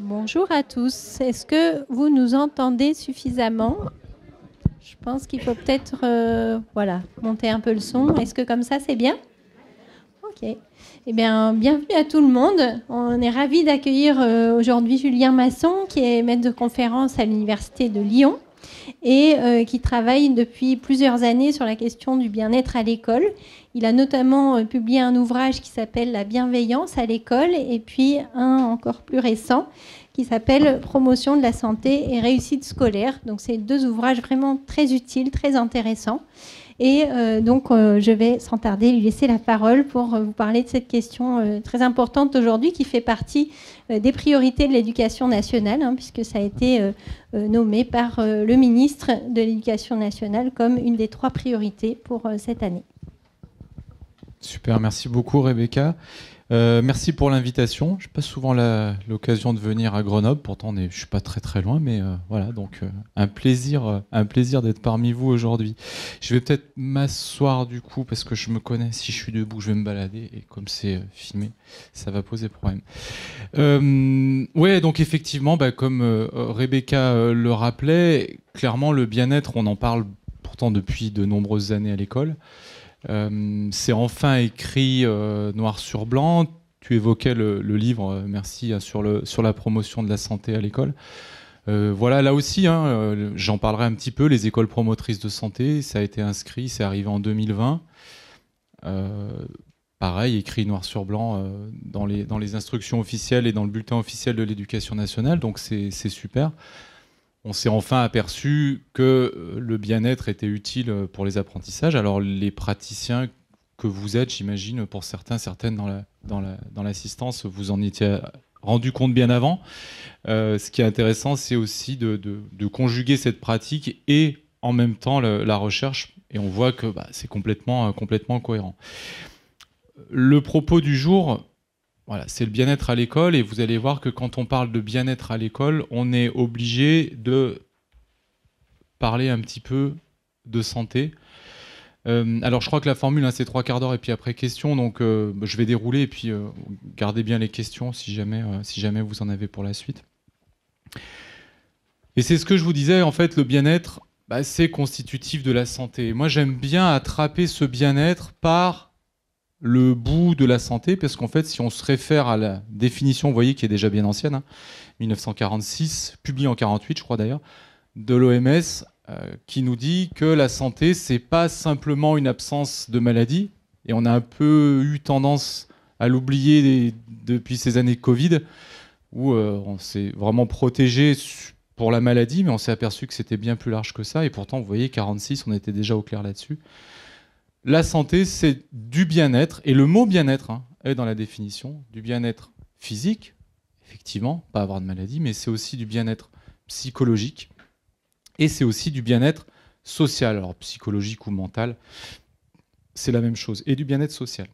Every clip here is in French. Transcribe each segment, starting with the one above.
Bonjour à tous. Est-ce que vous nous entendez suffisamment Je pense qu'il faut peut-être euh, voilà, monter un peu le son. Est-ce que comme ça, c'est bien Ok. Eh bien, bienvenue à tout le monde. On est ravis d'accueillir euh, aujourd'hui Julien Masson, qui est maître de conférence à l'Université de Lyon et euh, qui travaille depuis plusieurs années sur la question du bien-être à l'école. Il a notamment euh, publié un ouvrage qui s'appelle La bienveillance à l'école et puis un encore plus récent qui s'appelle Promotion de la santé et réussite scolaire. Donc c'est deux ouvrages vraiment très utiles, très intéressants. Et euh, donc, euh, je vais sans tarder lui laisser la parole pour euh, vous parler de cette question très importante aujourd'hui qui fait partie des priorités de l'éducation nationale, hein, puisque ça a été nommé par le ministre de l'Éducation nationale comme une des trois priorités pour cette année. Super, merci beaucoup Rebecca. Euh, merci pour l'invitation. Je n'ai pas souvent l'occasion de venir à Grenoble, pourtant je ne suis pas très très loin, mais euh, voilà, donc euh, un plaisir, un plaisir d'être parmi vous aujourd'hui. Je vais peut-être m'asseoir du coup, parce que je me connais, si je suis debout, je vais me balader, et comme c'est filmé, ça va poser problème. ouais, donc effectivement, bah, comme Rebecca le rappelait, clairement le bien-être, on en parle pourtant depuis de nombreuses années à l'école. Euh, c'est enfin écrit euh, noir sur blanc. Tu évoquais le, livre, euh, merci, hein, sur, la promotion de la santé à l'école. voilà, là aussi, hein, j'en parlerai un petit peu, les écoles promotrices de santé, ça a été inscrit, c'est arrivé en 2020. pareil, écrit noir sur blanc dans les, dans, les, instructions officielles et dans le bulletin officiel de l'éducation nationale, donc c'est super on s'est enfin aperçu que euh, le bien-être était utile euh, pour les apprentissages. Alors les praticiens que vous êtes, j'imagine, pour certains, certaines dans l'assistance, vous en étiez rendu compte bien avant. Euh, ce qui est intéressant, c'est aussi de, conjuguer cette pratique et en même temps la recherche. Et on voit que bah, c'est complètement, complètement cohérent. Le propos du jour, voilà, c'est le bien-être à l'école et vous allez voir que quand on parle de bien-être à l'école, on est obligé de parler un petit peu de santé. Euh, alors je crois que la formule, hein, c'est trois quarts d'heure et puis après question, donc euh, bah, je vais dérouler et puis euh, gardez bien les questions si jamais, si jamais vous en avez pour la suite. Et c'est ce que je vous disais, en fait, le bien-être, bah, c'est constitutif de la santé. Moi j'aime bien attraper ce bien-être par le bout de la santé, parce qu'en fait, si on se réfère à la définition, vous voyez, qui est déjà bien ancienne, 1946, hein, publiée en 48, je crois d'ailleurs, de l'OMS, euh, qui nous dit que la santé, c'est pas simplement une absence de maladie, et on a un peu eu tendance à l'oublier depuis ces années Covid, où euh, on s'est vraiment protégé pour la maladie, mais on s'est aperçu que c'était bien plus large que ça, et pourtant, vous voyez, 46, on était déjà au clair là-dessus la santé, c'est du bien-être, et le mot bien-être hein, est dans la définition, du bien-être physique, effectivement, pas avoir de maladie, mais c'est aussi du bien-être psychologique, et c'est aussi du bien-être social, alors psychologique ou mental, c'est la même chose, et du bien-être social.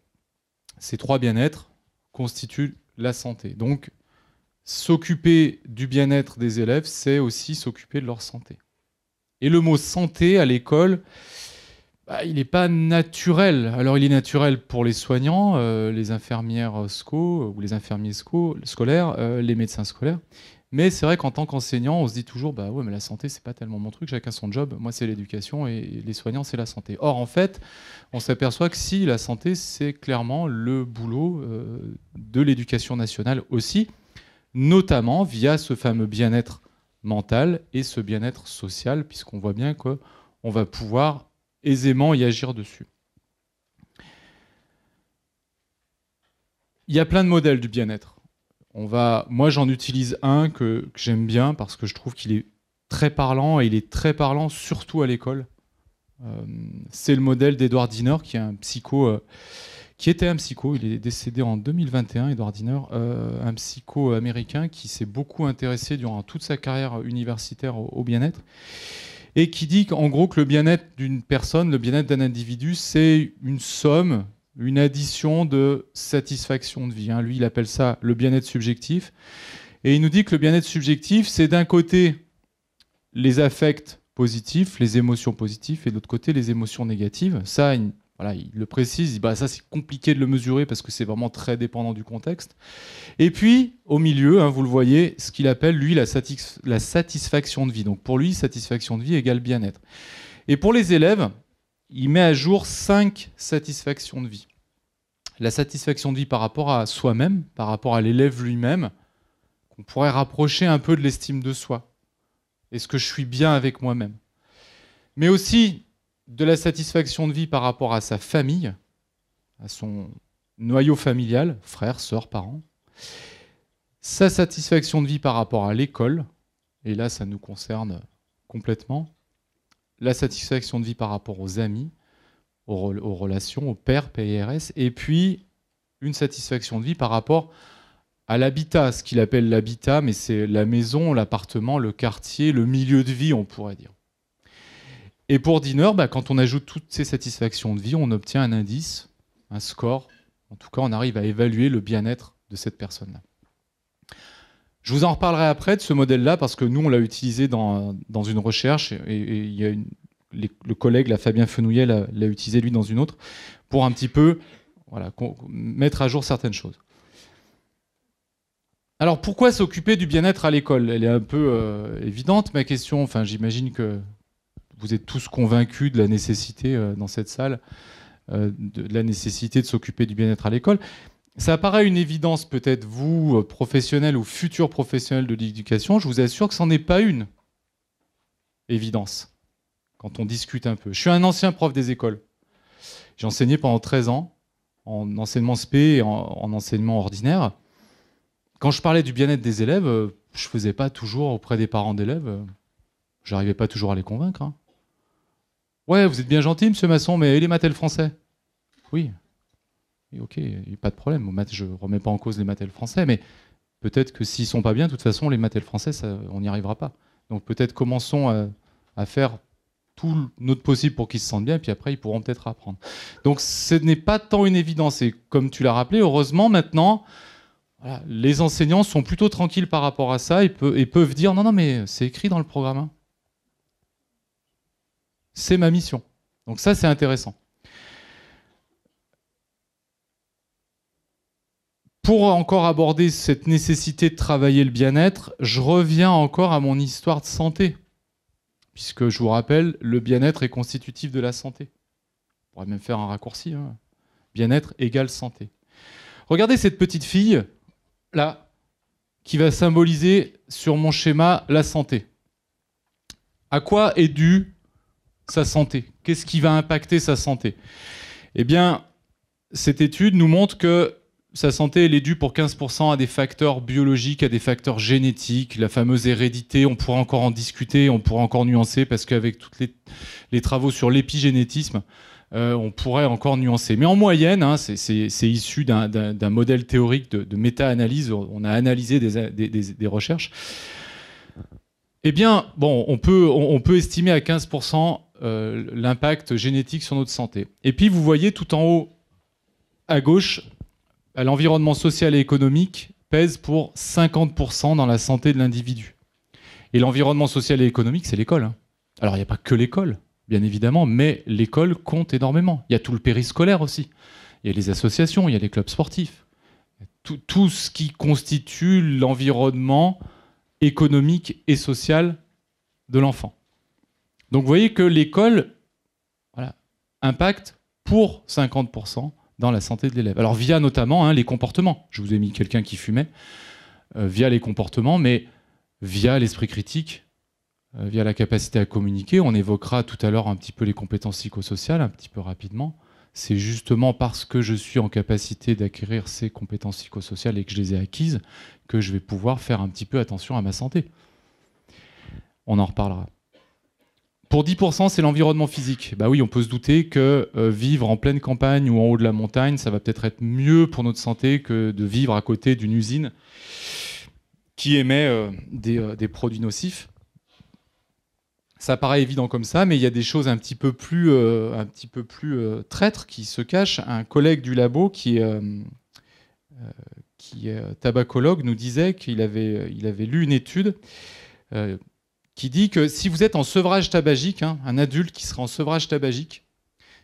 Ces trois bien-être constituent la santé. Donc, s'occuper du bien-être des élèves, c'est aussi s'occuper de leur santé. Et le mot santé à l'école, bah, il n'est pas naturel. Alors il est naturel pour les soignants, euh, les infirmières euh, SCO euh, ou les infirmiers SCO, scolaires, les médecins scolaires. Mais c'est vrai qu'en tant qu'enseignant, on se dit toujours, bah ouais, mais la santé, c'est pas tellement mon truc, chacun son job. Moi, c'est l'éducation et les soignants, c'est la santé. Or, en fait, on s'aperçoit que si la santé, c'est clairement le boulot de l'éducation nationale aussi, notamment via ce fameux bien-être mental et ce bien-être social, puisqu'on voit bien qu'on va pouvoir aisément y agir dessus. Il y a plein de modèles du bien-être. On va, moi, j'en utilise un que, j'aime bien parce que je trouve qu'il est très parlant et il est très parlant surtout à l'école. Euh, c'est le modèle d'Edouard Diener, qui est un psycho, euh, qui était un psycho. Il est décédé en 2021, Edward Diner, euh, un psycho américain qui s'est beaucoup intéressé durant toute sa carrière universitaire au bien-être et qui dit qu'en gros que le bien-être d'une personne, le bien-être d'un individu, c'est une somme, une addition de satisfaction de vie. Hein. Lui, il appelle ça le bien-être subjectif. Et il nous dit que le bien-être subjectif, c'est d'un côté les affects positifs, les émotions positives, et de l'autre côté les émotions négatives. Ça, voilà, il le précise, bah ça c'est compliqué de le mesurer parce que c'est vraiment très dépendant du contexte. Et puis, au milieu, hein, vous le voyez, ce qu'il appelle, lui, la, la, satisfaction de vie. Donc pour lui, satisfaction de vie égale bien-être. Et pour les élèves, il met à jour cinq satisfactions de vie. La satisfaction de vie par rapport à soi-même, par rapport à l'élève lui-même, qu'on pourrait rapprocher un peu de l'estime de soi. Est-ce que je suis bien avec moi-même Mais aussi de la satisfaction de vie par rapport à sa famille, à son noyau familial, frères, sœurs, parents, sa satisfaction de vie par rapport à l'école, et là ça nous concerne complètement, la satisfaction de vie par rapport aux amis, aux, relations, aux relations, au père, PRS, et puis une satisfaction de vie par rapport à l'habitat, ce qu'il appelle l'habitat, mais c'est la maison, l'appartement, le quartier, le milieu de vie, on pourrait dire. Et pour Dinner, bah, quand on ajoute toutes ces satisfactions de vie, on obtient un indice, un score. En tout cas, on arrive à évaluer le bien-être de cette personne-là. Je vous en reparlerai après de ce modèle-là parce que nous, on l'a utilisé dans, une recherche et, le collègue, la Fabien Fenouillet, l'a utilisé lui dans une autre pour un petit peu voilà, mettre à jour certaines choses. Alors pourquoi s'occuper du bien-être à l'école Elle est un peu euh, évidente ma question. Enfin, j'imagine que vous êtes tous convaincus de la nécessité euh, dans cette salle, euh, de la nécessité de s'occuper du bien-être à l'école. Ça apparaît une évidence peut-être, vous, euh, professionnels ou futurs professionnels de l'éducation, je vous assure que ce n'est est pas une évidence quand on discute un peu. Je suis un ancien prof des écoles. J'ai enseigné pendant 13 ans en enseignement SP et en, enseignement ordinaire. Quand je parlais du bien-être des élèves, je ne faisais pas toujours auprès des parents d'élèves, j'arrivais pas toujours à les convaincre. Hein. Ouais, vous êtes bien gentil, monsieur Masson, mais les maths français Oui. Et ok, pas de problème. Au je ne remets pas en cause les maths français, mais peut-être que s'ils sont pas bien, de toute façon, les maths français, on n'y arrivera pas. Donc peut-être commençons à, faire tout notre possible pour qu'ils se sentent bien, et puis après, ils pourront peut-être apprendre. Donc ce n'est pas tant une évidence. Et comme tu l'as rappelé, heureusement, maintenant, les enseignants sont plutôt tranquilles par rapport à ça et, peuvent dire non, non, mais c'est écrit dans le programme. Hein c'est ma mission. Donc ça, c'est intéressant. Pour encore aborder cette nécessité de travailler le bien-être, je reviens encore à mon histoire de santé. Puisque je vous rappelle, le bien-être est constitutif de la santé. On pourrait même faire un raccourci. Hein. Bien-être égale santé. Regardez cette petite fille, là, qui va symboliser sur mon schéma la santé. À quoi est dû sa santé Qu'est-ce qui va impacter sa santé Eh bien, cette étude nous montre que sa santé, elle est due pour 15% à des facteurs biologiques, à des facteurs génétiques, la fameuse hérédité, on pourrait encore en discuter, on pourra encore nuancer, parce qu'avec tous les, travaux sur l'épigénétisme, euh, on pourrait encore nuancer. Mais en moyenne, hein, c'est issu d'un modèle théorique de, méta-analyse, on a analysé des, recherches. Eh bien, bon, on peut estimer à 15% euh, l'impact génétique sur notre santé. Et puis vous voyez tout en haut à gauche, l'environnement social et économique pèse pour 50% dans la santé de l'individu. Et l'environnement social et économique, c'est l'école. Hein. Alors il n'y a pas que l'école, bien évidemment, mais l'école compte énormément. Il y a tout le périscolaire aussi. Il y a les associations, il y a les clubs sportifs. tout ce qui constitue l'environnement économique et social de l'enfant. Donc vous voyez que l'école impacte pour 50% dans la santé de l'élève. Alors via notamment hein, les comportements. Je vous ai mis quelqu'un qui fumait, euh, via les comportements, mais via l'esprit critique, euh, via la capacité à communiquer. On évoquera tout à l'heure un petit peu les compétences psychosociales, un petit peu rapidement. C'est justement parce que je suis en capacité d'acquérir ces compétences psychosociales et que je les ai acquises que je vais pouvoir faire un petit peu attention à ma santé. On en reparlera. Pour 10%, c'est l'environnement physique. Bah oui, on peut se douter que euh, vivre en pleine campagne ou en haut de la montagne, ça va peut-être être mieux pour notre santé que de vivre à côté d'une usine qui émet euh, euh, des, produits nocifs. Ça paraît évident comme ça, mais il y a des choses un petit peu plus, un traîtres qui se cachent. Un collègue du labo qui, est tabacologue nous disait qu'il avait lu une étude qui dit que si vous êtes en sevrage tabagique, hein, un adulte qui sera en sevrage tabagique,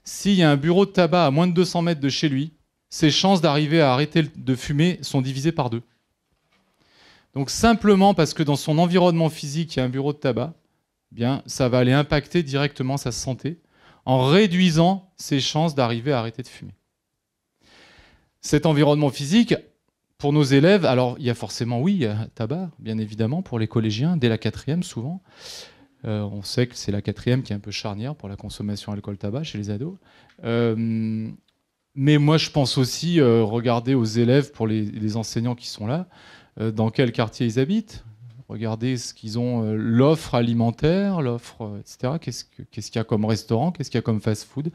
s'il y a un bureau de tabac à moins de 200 mètres de chez lui, ses chances d'arriver à arrêter de fumer sont divisées par deux. Donc simplement parce que dans son environnement physique, il y a un bureau de tabac, eh bien ça va aller impacter directement sa santé en réduisant ses chances d'arriver à arrêter de fumer. Cet environnement physique pour nos élèves, alors il y a forcément, oui, tabac, bien évidemment, pour les collégiens, dès la quatrième souvent. Euh, on sait que c'est la quatrième qui est un peu charnière pour la consommation alcool-tabac chez les ados. Euh, mais moi, je pense aussi euh, regarder aux élèves, pour les, enseignants qui sont là, dans quel quartier ils habitent, regarder ce qu'ils ont, l'offre alimentaire, l'offre, etc. Qu'est-ce qu'il y a comme restaurant, qu'est-ce qu'il y a comme fast-food,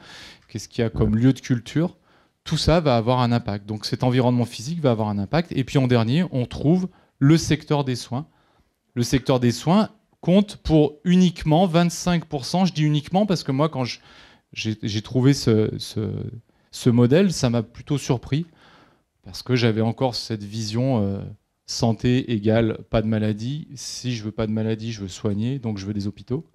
qu'est-ce qu'il y a comme lieu de culture tout ça va avoir un impact. Donc cet environnement physique va avoir un impact. Et puis en dernier, on trouve le secteur des soins. Le secteur des soins compte pour uniquement 25%. Je dis uniquement parce que moi, quand j'ai trouvé ce, modèle, ça m'a plutôt surpris parce que j'avais encore cette vision euh, santé égale pas de maladie. Si je veux pas de maladie, je veux soigner, donc je veux des hôpitaux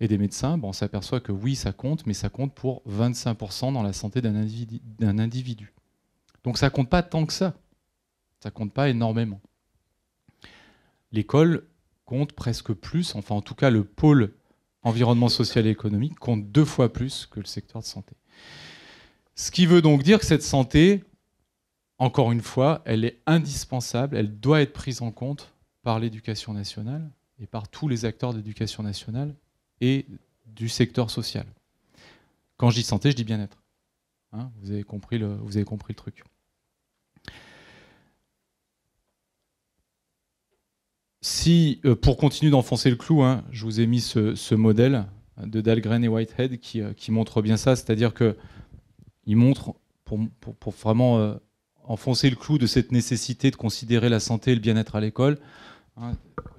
et des médecins, ben, on s'aperçoit que oui, ça compte, mais ça compte pour 25% dans la santé d'un individu, Donc ça compte pas tant que ça. Ça compte pas énormément. L'école compte presque plus, enfin en tout cas le pôle environnement social et économique compte deux fois plus que le secteur de santé. Ce qui veut donc dire que cette santé, encore une fois, elle est indispensable, elle doit être prise en compte par l'éducation nationale et par tous les acteurs d'éducation nationale et du secteur social. Quand je dis santé, je dis bien-être. Hein, vous, avez compris le, truc. Si, euh, pour continuer d'enfoncer le clou, hein, je vous ai mis ce, modèle de Dahlgren et Whitehead qui, euh, montre bien ça, c'est-à-dire qu'ils montrent, pour, vraiment euh, enfoncer le clou de cette nécessité de considérer la santé et le bien-être à l'école,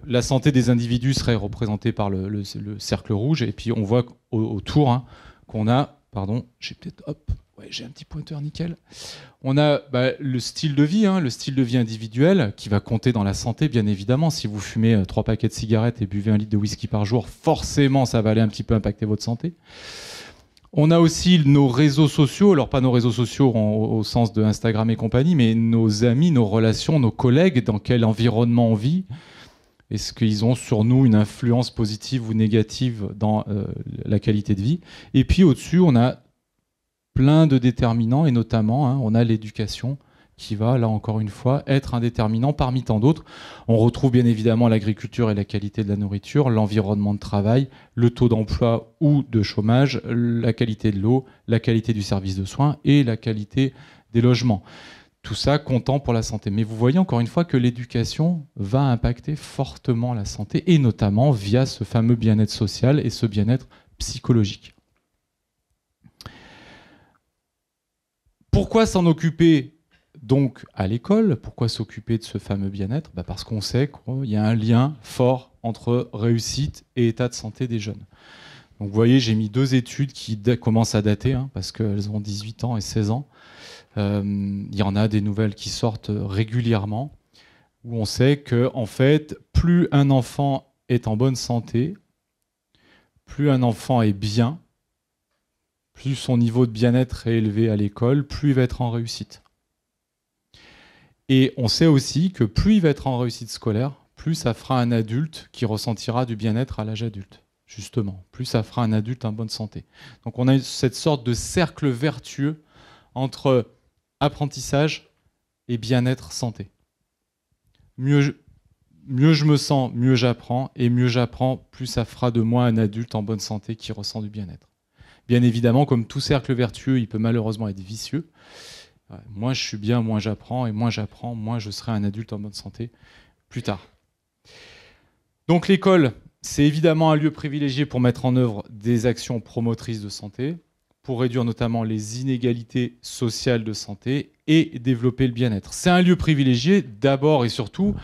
la santé des individus serait représentée par le, cercle rouge, et puis on voit autour hein, qu'on a, pardon, j'ai peut-être, ouais, j'ai un petit pointeur nickel. On a bah, le style de vie, hein, le style de vie individuel qui va compter dans la santé, bien évidemment. Si vous fumez euh, trois paquets de cigarettes et buvez un litre de whisky par jour, forcément, ça va aller un petit peu impacter votre santé. On a aussi nos réseaux sociaux, alors pas nos réseaux sociaux au sens de Instagram et compagnie, mais nos amis, nos relations, nos collègues, dans quel environnement on vit. Est-ce qu'ils ont sur nous une influence positive ou négative dans euh, la qualité de vie Et puis au-dessus, on a plein de déterminants, et notamment, hein, on a l'éducation, qui va, là encore une fois, être indéterminant parmi tant d'autres. On retrouve bien évidemment l'agriculture et la qualité de la nourriture, l'environnement de travail, le taux d'emploi ou de chômage, la qualité de l'eau, la qualité du service de soins et la qualité des logements. Tout ça comptant pour la santé. Mais vous voyez encore une fois que l'éducation va impacter fortement la santé, et notamment via ce fameux bien-être social et ce bien-être psychologique. Pourquoi s'en occuper donc à l'école, pourquoi s'occuper de ce fameux bien-être bah, Parce qu'on sait qu'il y a un lien fort entre réussite et état de santé des jeunes. Donc vous voyez, j'ai mis deux études qui commencent à dater, hein, parce qu'elles ont 18 ans et 16 ans. Euh, il y en a des nouvelles qui sortent régulièrement, où on sait que en fait, plus un enfant est en bonne santé, plus un enfant est bien, plus son niveau de bien-être est élevé à l'école, plus il va être en réussite. Et on sait aussi que plus il va être en réussite scolaire, plus ça fera un adulte qui ressentira du bien-être à l'âge adulte, justement. Plus ça fera un adulte en bonne santé. Donc on a cette sorte de cercle vertueux entre apprentissage et bien-être santé. Mieux je, mieux je me sens, mieux j'apprends, et mieux j'apprends, plus ça fera de moi un adulte en bonne santé qui ressent du bien-être. Bien évidemment, comme tout cercle vertueux, il peut malheureusement être vicieux. Moi, je suis bien, moins j'apprends, et moins j'apprends, moins je serai un adulte en bonne santé plus tard. Donc l'école, c'est évidemment un lieu privilégié pour mettre en œuvre des actions promotrices de santé, pour réduire notamment les inégalités sociales de santé et développer le bien-être. C'est un lieu privilégié d'abord et surtout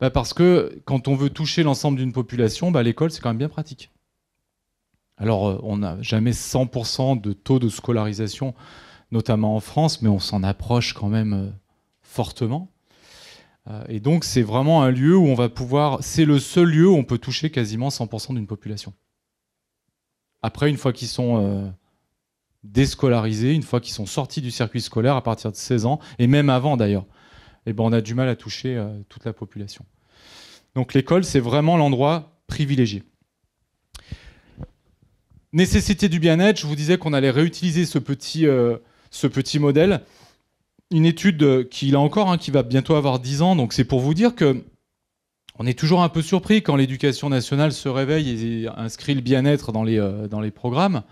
bah, parce que quand on veut toucher l'ensemble d'une population, bah, l'école, c'est quand même bien pratique. Alors, euh, on n'a jamais 100% de taux de scolarisation notamment en France, mais on s'en approche quand même euh, fortement. Euh, et donc c'est vraiment un lieu où on va pouvoir, c'est le seul lieu où on peut toucher quasiment 100% d'une population. Après, une fois qu'ils sont euh, déscolarisés, une fois qu'ils sont sortis du circuit scolaire à partir de 16 ans, et même avant d'ailleurs, eh ben, on a du mal à toucher toute la population. Donc l'école, c'est vraiment l'endroit privilégié. Nécessité du bien-être, je vous disais qu'on allait réutiliser ce petit, ce petit modèle. Une étude euh, qu'il a encore, hein, qui va bientôt avoir 10 ans, donc c'est pour vous dire que on est toujours un peu surpris quand l'éducation nationale se réveille et inscrit le bien-être dans les, euh, dans les programmes.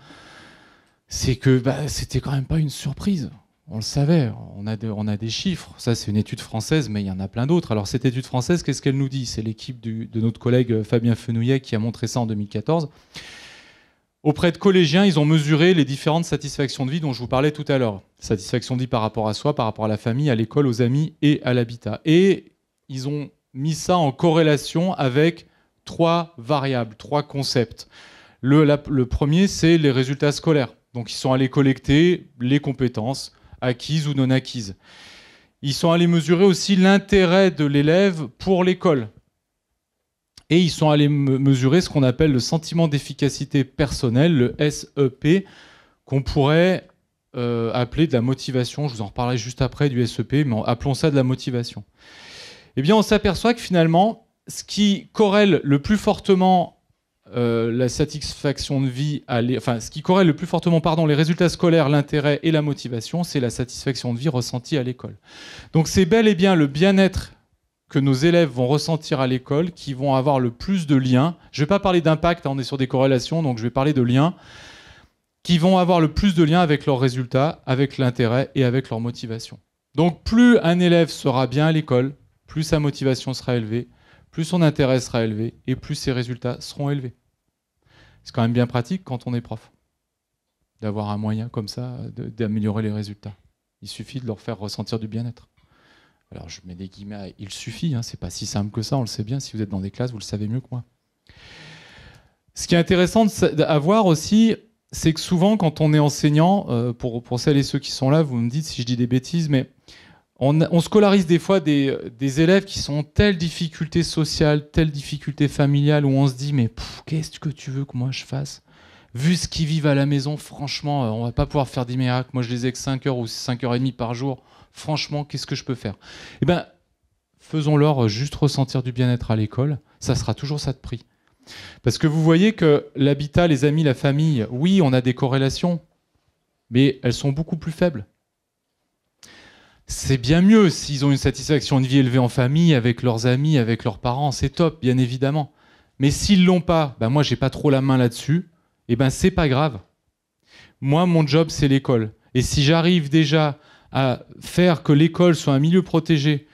C'est que bah, c'était quand même pas une surprise. On le savait, on a, on a des chiffres. Ça, c'est une étude française, mais il y en a plein d'autres. Alors, cette étude française, qu'est-ce qu'elle nous dit C'est l'équipe de notre collègue euh, Fabien Fenouillet qui a montré ça en 2014. Auprès de collégiens, ils ont mesuré les différentes satisfactions de vie dont je vous parlais tout à l'heure. Satisfaction de par rapport à soi, par rapport à la famille, à l'école, aux amis et à l'habitat. Et ils ont mis ça en corrélation avec trois variables, trois concepts. le premier, c'est les résultats scolaires. Donc ils sont allés collecter les compétences acquises ou non acquises. Ils sont allés mesurer aussi l'intérêt de l'élève pour l'école. Et ils sont allés mesurer ce qu'on appelle le sentiment d'efficacité personnelle, le SEP, qu'on pourrait euh, appeler de la motivation. Je vous en reparlerai juste après du SEP, mais appelons ça de la motivation. Eh bien, on s'aperçoit que finalement, ce qui corrèle le plus fortement euh, la satisfaction de vie, à enfin, ce qui corrèle le plus fortement, pardon, les résultats scolaires, l'intérêt et la motivation, c'est la satisfaction de vie ressentie à l'école. Donc, c'est bel et bien le bien-être que nos élèves vont ressentir à l'école, qui vont avoir le plus de liens. Je ne vais pas parler d'impact, hein, on est sur des corrélations, donc je vais parler de liens, qui vont avoir le plus de liens avec leurs résultats, avec l'intérêt et avec leur motivation. Donc plus un élève sera bien à l'école, plus sa motivation sera élevée, plus son intérêt sera élevé et plus ses résultats seront élevés. C'est quand même bien pratique quand on est prof, d'avoir un moyen comme ça d'améliorer les résultats. Il suffit de leur faire ressentir du bien-être alors je mets des guillemets, il suffit, hein, c'est pas si simple que ça, on le sait bien, si vous êtes dans des classes, vous le savez mieux que moi. Ce qui est intéressant à voir aussi, c'est que souvent quand on est enseignant, euh, pour, pour celles et ceux qui sont là, vous me dites si je dis des bêtises, mais on, scolarise des fois des, élèves qui sont telle difficulté sociale, telle difficulté familiale, où on se dit, mais qu'est-ce que tu veux que moi je fasse Vu ce qu'ils vivent à la maison, franchement, euh, on va pas pouvoir faire des miracles. Moi, je les ai que 5 heures ou 5 heures et demie par jour. Franchement, qu'est-ce que je peux faire Eh bien, faisons-leur juste ressentir du bien-être à l'école. Ça sera toujours ça de prix. Parce que vous voyez que l'habitat, les amis, la famille, oui, on a des corrélations, mais elles sont beaucoup plus faibles. C'est bien mieux s'ils ont une satisfaction de vie élevée en famille, avec leurs amis, avec leurs parents, c'est top, bien évidemment. Mais s'ils l'ont pas, ben moi j'ai pas trop la main là-dessus, et eh ben c'est pas grave. Moi mon job c'est l'école. Et si j'arrive déjà à faire que l'école soit un milieu protégé,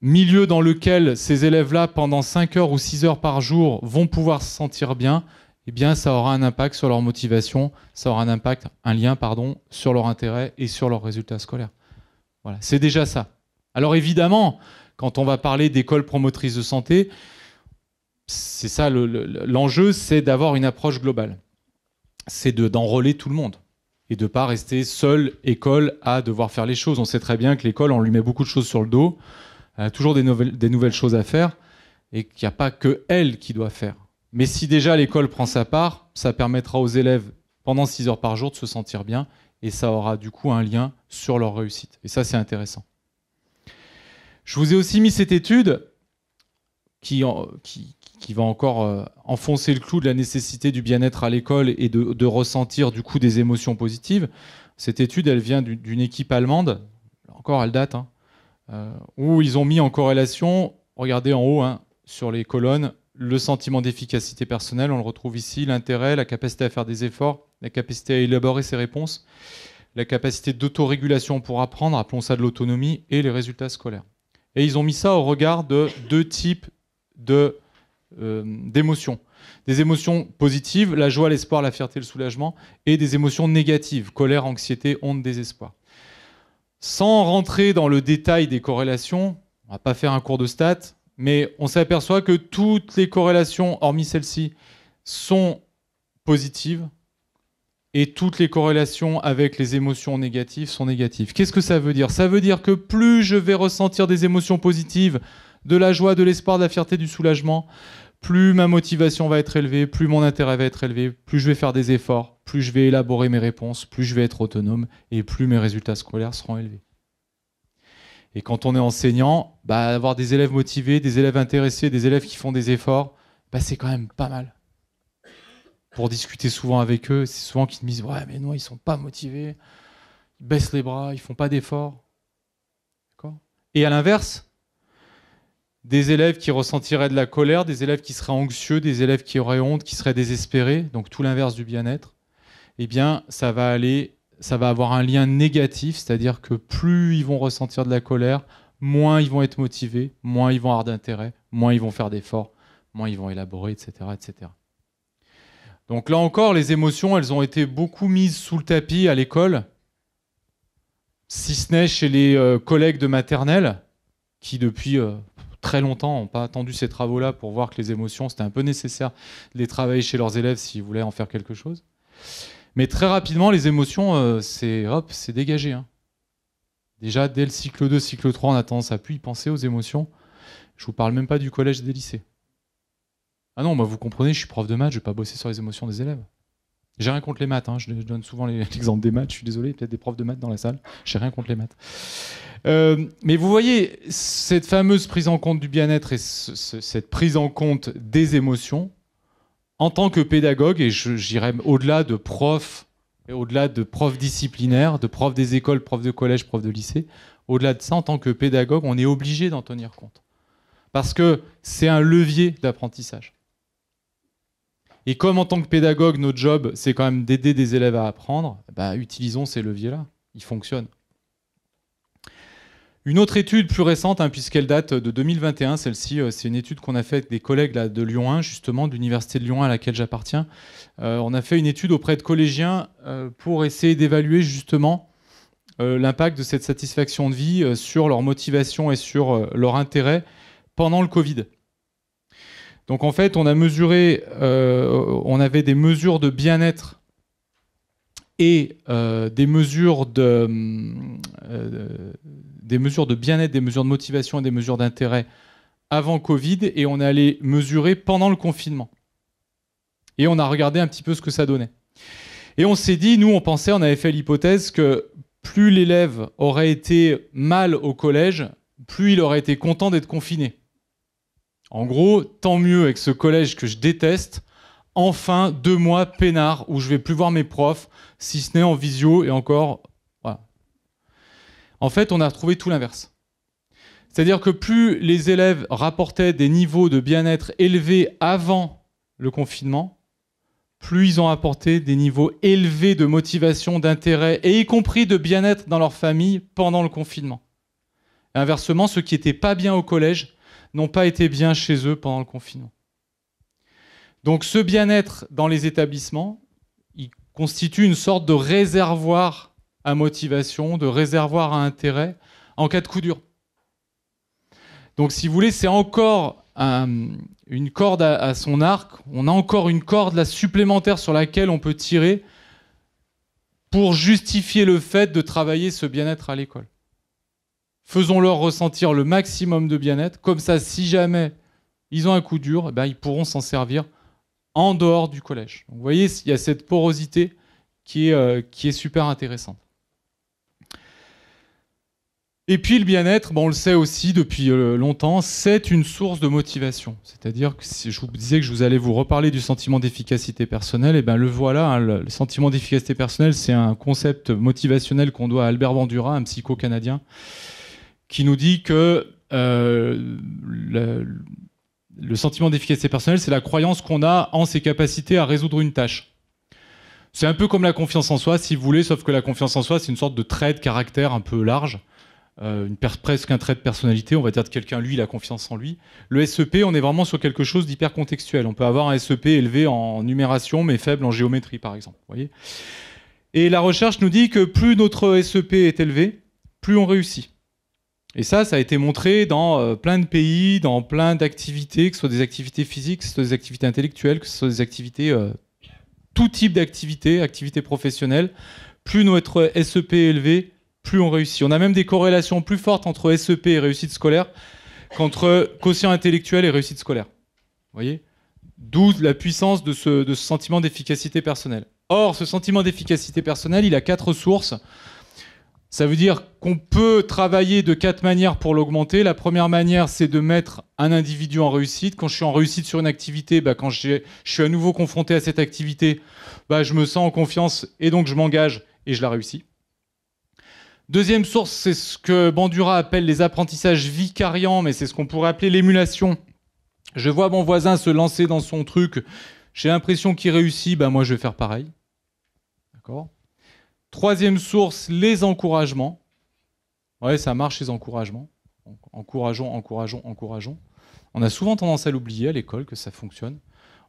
milieu dans lequel ces élèves-là, pendant 5 heures ou 6 heures par jour, vont pouvoir se sentir bien, eh bien, ça aura un impact sur leur motivation, ça aura un impact, un lien, pardon, sur leur intérêt et sur leurs résultats scolaires. Voilà, c'est déjà ça. Alors évidemment, quand on va parler d'école promotrice de santé, c'est ça l'enjeu, c'est d'avoir une approche globale. C'est d'enrôler tout le monde et de ne pas rester seule école à devoir faire les choses. On sait très bien que l'école, on lui met beaucoup de choses sur le dos, elle a toujours des nouvelles, des nouvelles choses à faire et qu'il n'y a pas que elle qui doit faire. Mais si déjà l'école prend sa part, ça permettra aux élèves pendant six heures par jour de se sentir bien et ça aura du coup un lien sur leur réussite. Et ça, c'est intéressant. Je vous ai aussi mis cette étude qui, qui, qui va encore euh, enfoncer le clou de la nécessité du bien-être à l'école et de, ressentir du coup des émotions positives. Cette étude, elle vient d'une équipe allemande, encore elle date, hein, euh, où ils ont mis en corrélation, regardez en haut hein, sur les colonnes, le sentiment d'efficacité personnelle, on le retrouve ici, l'intérêt, la capacité à faire des efforts, la capacité à élaborer ses réponses, la capacité d'autorégulation pour apprendre, appelons ça de l'autonomie, et les résultats scolaires. Et ils ont mis ça au regard de deux types de euh, d'émotions. Des émotions positives, la joie, l'espoir, la fierté, le soulagement, et des émotions négatives, colère, anxiété, honte, désespoir. Sans rentrer dans le détail des corrélations, on ne va pas faire un cours de stats, mais on s'aperçoit que toutes les corrélations, hormis celle-ci, sont positives et toutes les corrélations avec les émotions négatives sont négatives. Qu'est-ce que ça veut dire Ça veut dire que plus je vais ressentir des émotions positives, de la joie, de l'espoir, de la fierté, du soulagement, plus ma motivation va être élevée, plus mon intérêt va être élevé, plus je vais faire des efforts, plus je vais élaborer mes réponses, plus je vais être autonome et plus mes résultats scolaires seront élevés. Et quand on est enseignant, bah, avoir des élèves motivés, des élèves intéressés, des élèves qui font des efforts, bah, c'est quand même pas mal. Pour discuter souvent avec eux, c'est souvent qu'ils me disent Ouais, mais non, ils ne sont pas motivés, ils baissent les bras, ils font pas d'efforts. Et à l'inverse, des élèves qui ressentiraient de la colère, des élèves qui seraient anxieux, des élèves qui auraient honte, qui seraient désespérés, donc tout l'inverse du bien-être, eh bien, ça va aller, ça va avoir un lien négatif, c'est-à-dire que plus ils vont ressentir de la colère, moins ils vont être motivés, moins ils vont avoir d'intérêt, moins ils vont faire d'efforts, moins ils vont élaborer, etc., etc. Donc là encore, les émotions, elles ont été beaucoup mises sous le tapis à l'école, si ce n'est chez les euh, collègues de maternelle, qui depuis euh, très longtemps, n'ont pas attendu ces travaux-là pour voir que les émotions, c'était un peu nécessaire de les travailler chez leurs élèves s'ils voulaient en faire quelque chose. Mais très rapidement, les émotions, euh, c'est dégagé. Hein. Déjà, dès le cycle 2, cycle 3, on a tendance à plus y penser aux émotions. Je vous parle même pas du collège et des lycées. Ah non, bah vous comprenez, je suis prof de maths, je vais pas bosser sur les émotions des élèves. J'ai rien contre les maths, hein. je donne souvent l'exemple des maths, je suis désolé, peut-être des profs de maths dans la salle, j'ai rien contre les maths. Euh, mais vous voyez, cette fameuse prise en compte du bien-être et cette prise en compte des émotions, en tant que pédagogue, et j'irai au-delà de prof, au-delà de prof disciplinaire, de prof des écoles, prof de collège, prof de lycée, au-delà de ça, en tant que pédagogue, on est obligé d'en tenir compte. Parce que c'est un levier d'apprentissage. Et comme en tant que pédagogue, notre job, c'est quand même d'aider des élèves à apprendre, bah, utilisons ces leviers-là. Ils fonctionnent. Une autre étude plus récente, hein, puisqu'elle date de 2021, celle-ci, euh, c'est une étude qu'on a faite avec des collègues de Lyon 1, justement, de l'université de Lyon à laquelle j'appartiens. Euh, on a fait une étude auprès de collégiens euh, pour essayer d'évaluer justement l'impact de cette satisfaction de vie sur leur motivation et sur leur intérêt pendant le Covid. Donc en fait, on a mesuré, on avait des mesures de bien-être et des mesures de des mesures de bien-être, des mesures de motivation et des mesures d'intérêt avant Covid et on allait mesurer pendant le confinement. Et on a regardé un petit peu ce que ça donnait. Et on s'est dit, nous, on pensait, on avait fait l'hypothèse que plus l'élève aurait été mal au collège, plus il aurait été content d'être confiné. En gros, tant mieux avec ce collège que je déteste. Enfin, deux mois peinards où je vais plus voir mes profs, si ce n'est en visio et encore en fait, on a retrouvé tout l'inverse. C'est-à-dire que plus les élèves rapportaient des niveaux de bien-être élevés avant le confinement, plus ils ont apporté des niveaux élevés de motivation, d'intérêt, et y compris de bien-être dans leur famille pendant le confinement. inversement, ceux qui n'étaient pas bien au collège n'ont pas été bien chez eux pendant le confinement. Donc ce bien-être dans les établissements, il constitue une sorte de réservoir à motivation, de réservoir à intérêt en cas de coup dur. Donc si vous voulez, c'est encore une corde à, son arc, on a encore une corde supplémentaire sur laquelle on peut tirer pour justifier le fait de travailler ce bien-être à l'école. Faisons-leur ressentir le maximum de bien-être, comme ça si jamais ils ont un coup dur, eh ben, ils pourront s'en servir en dehors du collège. vous voyez, il y a cette porosité qui est euh, super intéressante. Et puis le bien-être, bon, on le sait aussi depuis euh, longtemps, c'est une source de motivation. C'est-à-dire que si je vous disais que je vous allais vous reparler du sentiment d'efficacité personnelle, et eh ben le voilà, hein, le sentiment d'efficacité personnelle, c'est un concept motivationnel qu'on doit à Albert Bandura, un psycho-canadien, qui nous dit que euh, le sentiment d'efficacité personnelle, c'est la croyance qu'on a en ses capacités à résoudre une tâche. C'est un peu comme la confiance en soi, si vous voulez, sauf que la confiance en soi, c'est une sorte de trait de caractère un peu large. Euh, presque un trait de personnalité, on va dire de quelqu'un, lui, il a confiance en lui. Le SEP, on est vraiment sur quelque chose d'hyper contextuel. On peut avoir un SEP élevé en numération, mais faible en géométrie, par exemple. et la recherche nous dit que plus notre SEP est élevé, plus on réussit. Et ça, ça a été montré dans euh, plein de pays, dans plein d'activités, que ce soit des activités physiques, que ce soit des activités intellectuelles, que ce soit des activités, euh, tout type d'activités, activités professionnelles. Plus notre SEP est élevé, plus on réussit. On a même des corrélations plus fortes entre SEP et réussite scolaire qu'entre quotient intellectuel et réussite scolaire. voyez D'où la puissance de ce, sentiment d'efficacité personnelle. Or, ce sentiment d'efficacité personnelle, il a quatre sources. Ça veut dire qu'on peut travailler de quatre manières pour l'augmenter. La première manière, c'est de mettre un individu en réussite. Quand je suis en réussite sur une activité, bah, quand je suis à nouveau confronté à cette activité, bah, je me sens en confiance et donc je m'engage et je la réussis. Deuxième source, c'est ce que Bandura appelle les apprentissages vicariants, mais c'est ce qu'on pourrait appeler l'émulation. Je vois mon voisin se lancer dans son truc, j'ai l'impression qu'il réussit, ben moi je vais faire pareil. D'accord Troisième source, les encouragements. Ouais, ça marche les encouragements. encourageons, encourageons, encourageons. On a souvent tendance à l'oublier à l'école que ça fonctionne.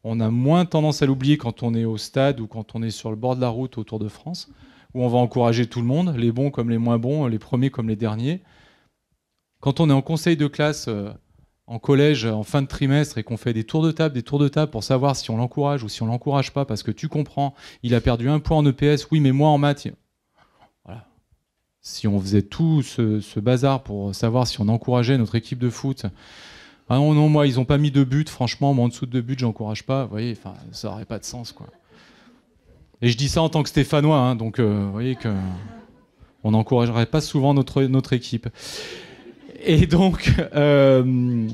On a moins tendance à l'oublier quand on est au stade ou quand on est sur le bord de la route autour de France où on va encourager tout le monde, les bons comme les moins bons, les premiers comme les derniers. Quand on est en conseil de classe, euh, en collège, euh, en fin de trimestre, et qu'on fait des tours de table, des tours de table pour savoir si on l'encourage ou si on l'encourage pas, parce que tu comprends, il a perdu un point en EPS, oui, mais moi en maths. Voilà. Si on faisait tout ce, bazar pour savoir si on encourageait notre équipe de foot, ah non, non, moi, ils n'ont pas mis de but, franchement, moi, en dessous de deux buts, j'encourage pas. Vous voyez, ça n'aurait pas de sens, quoi. Et je dis ça en tant que Stéphanois, hein, donc euh, vous voyez que on n'encouragerait pas souvent notre, équipe. Et donc, euh,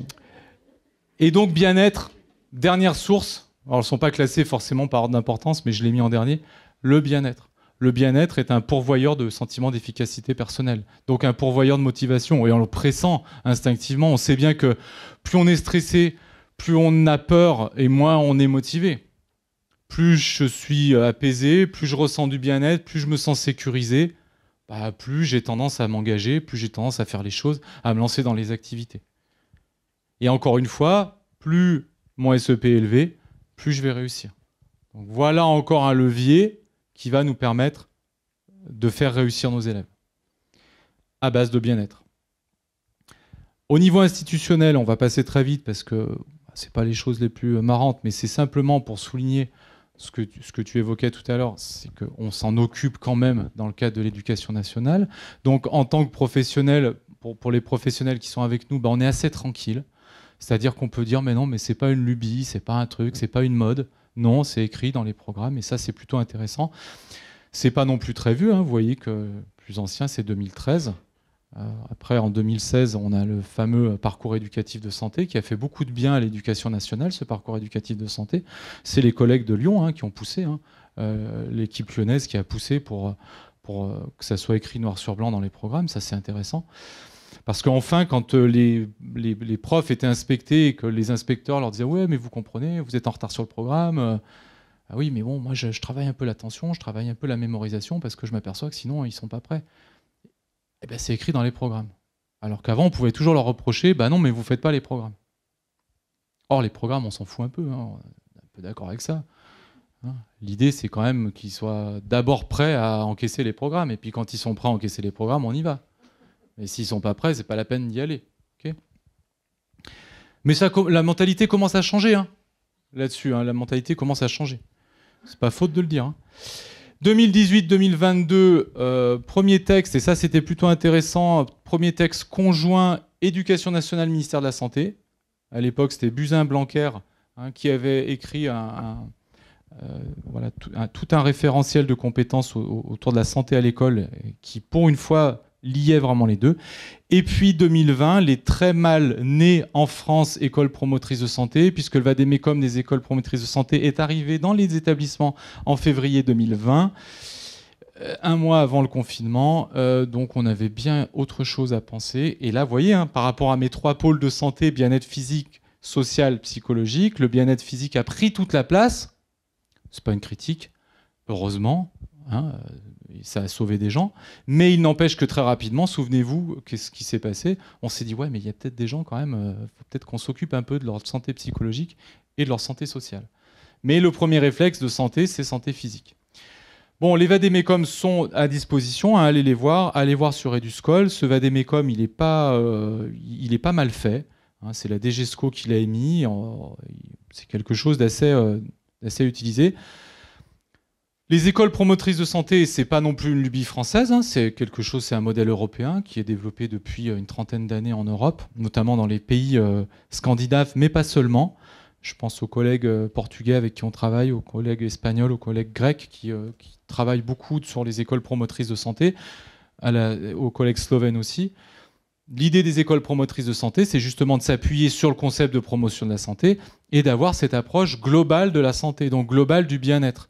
donc bien-être, dernière source. Alors, elles ne sont pas classées forcément par ordre d'importance, mais je l'ai mis en dernier. Le bien-être. Le bien-être est un pourvoyeur de sentiments d'efficacité personnelle, donc un pourvoyeur de motivation. Et en le pressant instinctivement, on sait bien que plus on est stressé, plus on a peur et moins on est motivé plus je suis euh, apaisé, plus je ressens du bien-être, plus je me sens sécurisé, bah, plus j'ai tendance à m'engager, plus j'ai tendance à faire les choses, à me lancer dans les activités. Et encore une fois, plus mon SEP est élevé, plus je vais réussir. Donc voilà encore un levier qui va nous permettre de faire réussir nos élèves à base de bien-être. Au niveau institutionnel, on va passer très vite parce que ce bah, c'est pas les choses les plus marrantes, mais c'est simplement pour souligner ce que, tu évoquais tout à l'heure, c'est qu'on s'en occupe quand même dans le cadre de l'éducation nationale. Donc en tant que professionnel, pour, les professionnels qui sont avec nous, bah, on est assez tranquille. C'est-à-dire qu'on peut dire, mais non, mais c'est pas une lubie, c'est pas un truc, c'est pas une mode. Non, c'est écrit dans les programmes et ça, c'est plutôt intéressant. C'est pas non plus très vu. Hein. Vous voyez que plus ancien, c'est 2013. Euh, après, en 2016, on a le fameux parcours éducatif de santé qui a fait beaucoup de bien à l'éducation nationale, ce parcours éducatif de santé. C'est les collègues de Lyon hein, qui ont poussé, hein. euh, l'équipe lyonnaise qui a poussé pour, pour euh, que ça soit écrit noir sur blanc dans les programmes. Ça, c'est intéressant. Parce qu'enfin, quand les, profs étaient inspectés et que les inspecteurs leur disaient Ouais, mais vous comprenez, vous êtes en retard sur le programme. Ah oui, mais bon, moi, je, je travaille un peu l'attention, je travaille un peu la mémorisation parce que je m'aperçois que sinon, ils ne sont pas prêts eh ben, c'est écrit dans les programmes. Alors qu'avant, on pouvait toujours leur reprocher, bah non, mais vous ne faites pas les programmes. Or, les programmes, on s'en fout un peu, hein. on est un peu d'accord avec ça. Hein. L'idée, c'est quand même qu'ils soient d'abord prêts à encaisser les programmes, et puis quand ils sont prêts à encaisser les programmes, on y va. Mais s'ils ne sont pas prêts, c'est pas la peine d'y aller. mais ça, la mentalité commence à changer hein, là-dessus. la mentalité commence à changer. C'est pas faute de le dire. 2018-2022, euh, premier texte, et ça c'était plutôt intéressant, premier texte conjoint Éducation nationale, ministère de la Santé. À l'époque, c'était Buzyn-Blanquer hein, qui avait écrit euh, voilà, tout un, référentiel de compétences autour de la santé à l'école qui, pour une fois, liait vraiment les deux. Et puis 2020, les très mal nés en France écoles promotrices de santé, puisque le VADEMECOM des écoles promotrices de santé est arrivé dans les établissements en février 2020, euh, un mois avant le confinement. Euh, donc on avait bien autre chose à penser. Et là, vous voyez, hein, par rapport à mes trois pôles de santé, bien-être physique, social, psychologique, le bien-être physique a pris toute la place. C'est pas une critique, heureusement. Hein, euh, ça a sauvé des gens. Mais il n'empêche que très rapidement, souvenez-vous, qu'est-ce qui s'est passé On s'est dit, ouais, mais il y a peut-être des gens quand même, euh, faut peut-être qu'on s'occupe un peu de leur santé psychologique et de leur santé sociale. Mais le premier réflexe de santé, c'est santé physique. Bon, les Vademecom sont à disposition, hein, allez les voir, allez voir sur Eduscol. Ce vadémécom, il n'est pas, euh, il est pas mal fait. Hein. c'est la DGESCO qui l'a émis. C'est quelque chose d'assez euh, utilisé. Les écoles promotrices de santé, c'est pas non plus une lubie française, hein. c'est quelque chose, c'est un modèle européen qui est développé depuis euh, une trentaine d'années en Europe, notamment dans les pays euh, scandinaves, mais pas seulement. Je pense aux collègues euh, portugais avec qui on travaille, aux collègues espagnols, aux collègues grecs qui, travaillent beaucoup sur les écoles promotrices de santé, aux collègues slovènes aussi. L'idée des écoles promotrices de santé, c'est justement de s'appuyer sur le concept de promotion de la santé et d'avoir cette approche globale de la santé, donc globale du bien-être.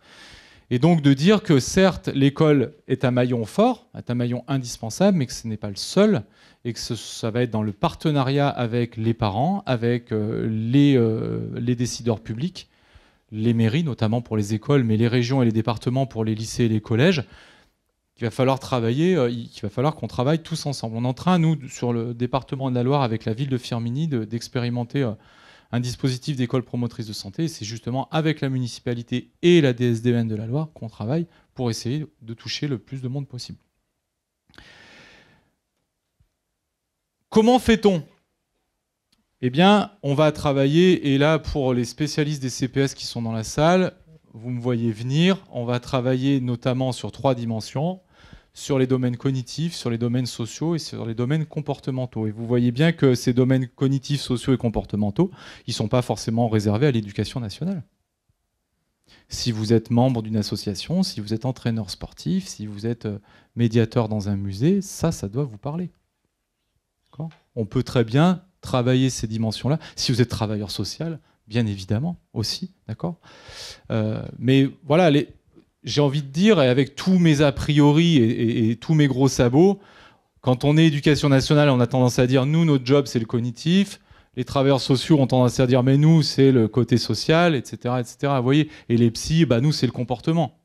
Et donc de dire que certes, l'école est un maillon fort, un maillon indispensable, mais que ce n'est pas le seul, et que ça va être dans le partenariat avec les parents, avec euh, les, euh, les, décideurs publics, les mairies notamment pour les écoles, mais les régions et les départements pour les lycées et les collèges, qu'il va falloir travailler, euh, va falloir qu'on travaille tous ensemble. On est en train, nous, sur le département de la Loire, avec la ville de Firmini, d'expérimenter un dispositif d'école promotrice de santé. C'est justement avec la municipalité et la DSDN de la Loire qu'on travaille pour essayer de toucher le plus de monde possible. Comment fait-on Eh bien, on va travailler, et là, pour les spécialistes des CPS qui sont dans la salle, vous me voyez venir, on va travailler notamment sur trois dimensions sur les domaines cognitifs, sur les domaines sociaux et sur les domaines comportementaux. Et vous voyez bien que ces domaines cognitifs, sociaux et comportementaux, ils ne sont pas forcément réservés à l'éducation nationale. Si vous êtes membre d'une association, si vous êtes entraîneur sportif, si vous êtes euh, médiateur dans un musée, ça, ça doit vous parler. On peut très bien travailler ces dimensions-là. Si vous êtes travailleur social, bien évidemment aussi, d'accord euh, Mais voilà, les, j'ai envie de dire, et avec tous mes a priori et, tous mes gros sabots, quand on est éducation nationale, on a tendance à dire nous, notre job, c'est le cognitif. Les travailleurs sociaux ont tendance à dire mais nous, c'est le côté social, etc., etc. Vous voyez, et les psys, bah nous, c'est le comportement.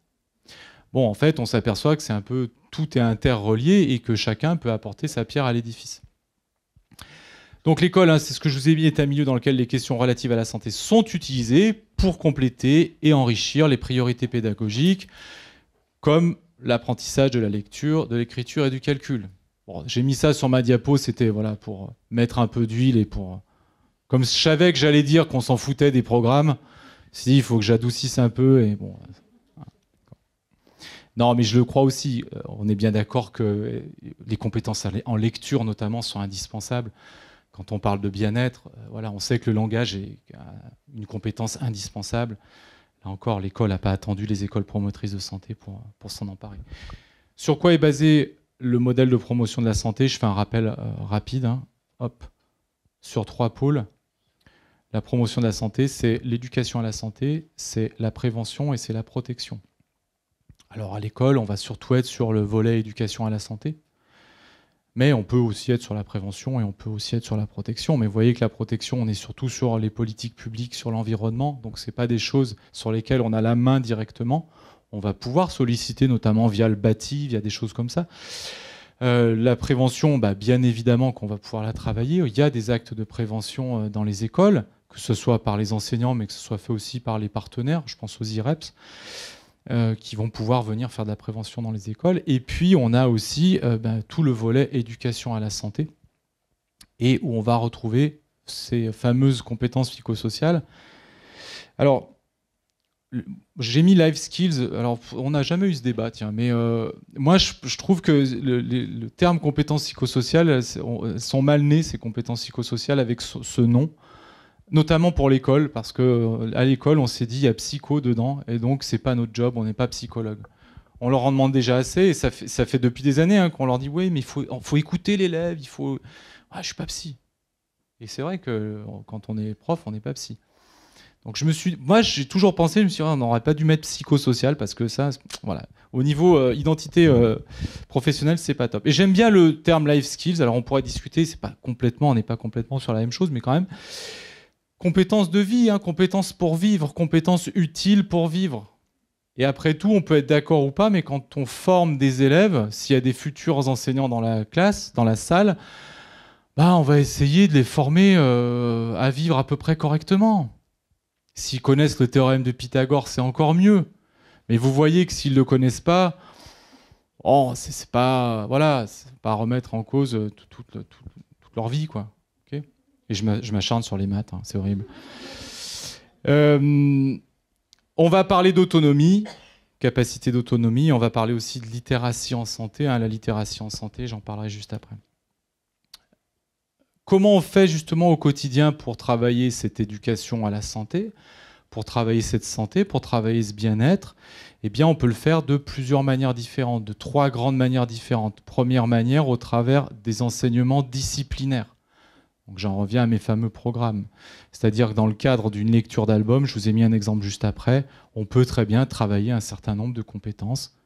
Bon, en fait, on s'aperçoit que c'est un peu tout est interrelié et que chacun peut apporter sa pierre à l'édifice. Donc l'école, hein, c'est ce que je vous ai mis, est un milieu dans lequel les questions relatives à la santé sont utilisées pour compléter et enrichir les priorités pédagogiques, comme l'apprentissage de la lecture, de l'écriture et du calcul. J'ai mis ça sur ma diapo, c'était voilà, pour mettre un peu d'huile et pour... Comme je savais que j'allais dire qu'on s'en foutait des programmes, si, il faut que j'adoucisse un peu et bon... Non, mais je le crois aussi. Euh, on est bien d'accord que euh, les compétences en lecture, notamment, sont indispensables quand on parle de bien-être, euh, voilà, on sait que le langage est une compétence indispensable. Là encore, l'école n'a pas attendu les écoles promotrices de santé pour, s'en emparer. Sur quoi est basé le modèle de promotion de la santé Je fais un rappel euh, rapide. Hein. Hop. Sur trois pôles. La promotion de la santé, c'est l'éducation à la santé, c'est la prévention et c'est la protection. Alors à l'école, on va surtout être sur le volet éducation à la santé, mais on peut aussi être sur la prévention et on peut aussi être sur la protection. Mais vous voyez que la protection, on est surtout sur les politiques publiques, sur l'environnement. Donc ce pas des choses sur lesquelles on a la main directement. On va pouvoir solliciter notamment via le bâti, via des choses comme ça. Euh, la prévention, bah, bien évidemment qu'on va pouvoir la travailler. Il y a des actes de prévention euh, dans les écoles, que ce soit par les enseignants, mais que ce soit fait aussi par les partenaires. Je pense aux IREPS. Euh, qui vont pouvoir venir faire de la prévention dans les écoles. Et puis, on a aussi euh, ben, tout le volet éducation à la santé, et où on va retrouver ces fameuses compétences psychosociales. Alors, j'ai mis life skills. Alors, on n'a jamais eu ce débat, tiens, mais euh, moi, je, trouve que le, terme compétences psychosociales sont mal nées, ces compétences psychosociales, avec ce nom. Notamment pour l'école, parce que euh, à l'école, on s'est dit il y a psycho dedans, et donc c'est pas notre job, on n'est pas psychologue. On leur en demande déjà assez, et ça fait, ça fait depuis des années hein, qu'on leur dit oui, mais il faut, faut écouter l'élève, il faut. Ah, je suis pas psy. Et c'est vrai que euh, quand on est prof, on n'est pas psy. Donc je me suis, moi j'ai toujours pensé, je me suis dit, ah, on n'aurait pas dû mettre psychosocial parce que ça, voilà, au niveau euh, identité professionnelle, c'est pas top. Et j'aime bien le terme life skills. Alors on pourrait discuter, c'est pas complètement, on n'est pas complètement sur la même chose, mais quand même compétences de vie, hein, compétences pour vivre, compétences utiles pour vivre. Et après tout, on peut être d'accord ou pas, mais quand on forme des élèves, s'il y a des futurs enseignants dans la classe, dans la salle, bah, on va essayer de les former euh, à vivre à peu près correctement. S'ils connaissent le théorème de Pythagore, c'est encore mieux. Mais vous voyez que s'ils ne le connaissent pas, oh, c'est pas voilà, pas remettre en cause euh, toute, toute leur vie, quoi. Et je m'acharne sur les maths, hein, c'est horrible. Euh, on va parler d'autonomie, capacité d'autonomie. On va parler aussi de littératie en santé. Hein, la littératie en santé, j'en parlerai juste après. Comment on fait justement au quotidien pour travailler cette éducation à la santé, pour travailler cette santé, pour travailler ce bien-être Eh bien, on peut le faire de plusieurs manières différentes, de trois grandes manières différentes. Première manière, au travers des enseignements disciplinaires j'en reviens à mes fameux programmes. C'est-à-dire que dans le cadre d'une lecture d'album, je vous ai mis un exemple juste après, on peut très bien travailler un certain nombre de compétences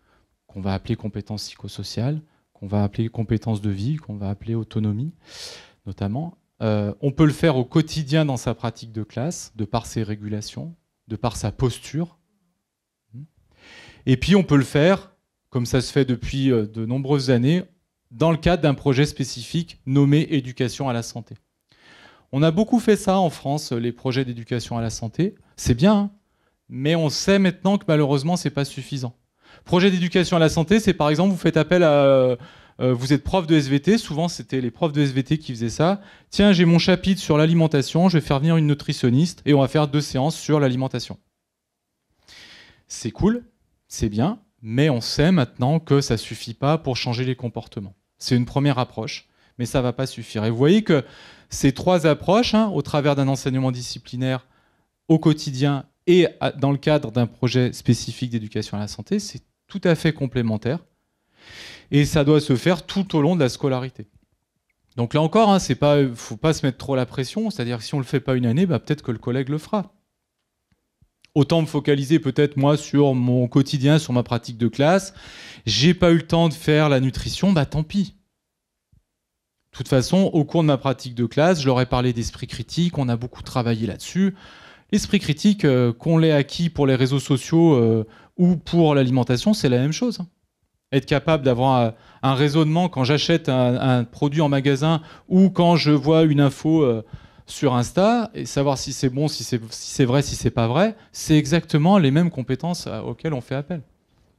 qu'on va appeler compétences psychosociales, qu'on va appeler compétences de vie, qu'on va appeler autonomie, notamment. Euh, on peut le faire au quotidien dans sa pratique de classe, de par ses régulations, de par sa posture. Et puis on peut le faire, comme ça se fait depuis euh, de nombreuses années, dans le cadre d'un projet spécifique nommé Éducation à la santé. On a beaucoup fait ça en France, euh, les projets d'éducation à la santé. C'est bien, hein. mais on sait maintenant que malheureusement, c'est pas suffisant. Projet d'éducation à la santé, c'est par exemple, vous faites appel à... Euh, euh, vous êtes prof de SVT, souvent c'était les profs de SVT qui faisaient ça. Tiens, j'ai mon chapitre sur l'alimentation, je vais faire venir une nutritionniste et on va faire deux séances sur l'alimentation. C'est cool, c'est bien, mais on sait maintenant que ça suffit pas pour changer les comportements. C'est une première approche, mais ça va pas suffire. Et vous voyez que ces trois approches, hein, au travers d'un enseignement disciplinaire au quotidien et dans le cadre d'un projet spécifique d'éducation à la santé, c'est tout à fait complémentaire. Et ça doit se faire tout au long de la scolarité. Donc là encore, il hein, ne faut pas se mettre trop la pression, c'est-à-dire que si on ne le fait pas une année, bah, peut-être que le collègue le fera. Autant me focaliser peut-être moi sur mon quotidien, sur ma pratique de classe. J'ai pas eu le temps de faire la nutrition, bah tant pis. De toute façon, au cours de ma pratique de classe, je leur ai parlé d'esprit critique, on a beaucoup travaillé là-dessus. L'esprit critique, euh, qu'on l'ait acquis pour les réseaux sociaux euh, ou pour l'alimentation, c'est la même chose. Être capable d'avoir un, raisonnement quand j'achète un, produit en magasin ou quand je vois une info euh, sur Insta et savoir si c'est bon, si c'est vrai, si c'est pas vrai, c'est exactement les mêmes compétences auxquelles on fait appel.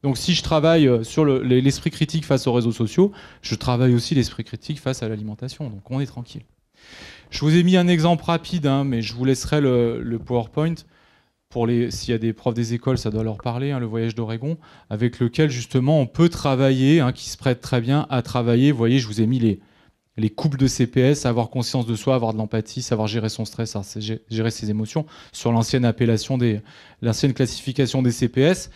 Donc si je travaille euh, sur l'esprit critique face aux réseaux sociaux, je travaille aussi l'esprit critique face à l'alimentation. Donc on est tranquille. Je vous ai mis un exemple rapide, hein, mais je vous laisserai le, PowerPoint. s'il y a des profs des écoles, ça doit leur parler, hein, le voyage d'Oregon, avec lequel justement on peut travailler, hein, qui se prête très bien à travailler. Vous voyez, je vous ai mis les, les couples de CPS, avoir conscience de soi, avoir de l'empathie, savoir gérer son stress, gérer ses émotions, sur l'ancienne appellation l'ancienne classification des CPS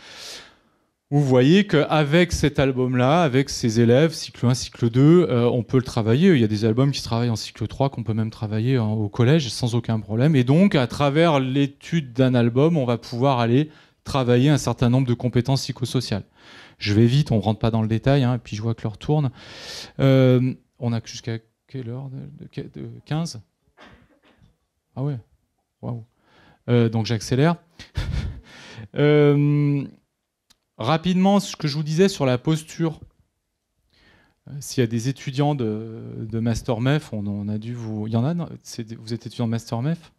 vous voyez qu'avec cet album-là, avec ses élèves, cycle 1, cycle 2, euh, on peut le travailler. Il y a des albums qui se travaillent en cycle 3 qu'on peut même travailler au collège sans aucun problème. Et donc, à travers l'étude d'un album, on va pouvoir aller travailler un certain nombre de compétences psychosociales. Je vais vite, on ne rentre pas dans le détail, et hein, puis je vois que l'heure tourne. Euh, on a jusqu'à quelle heure de, 15 Ah ouais Waouh euh, Donc j'accélère. euh, Rapidement, ce que je vous disais sur la posture. Euh, s'il y a des étudiants de, de Master Mef, on, a dû vous. Il y en a Vous êtes étudiant de Master Mef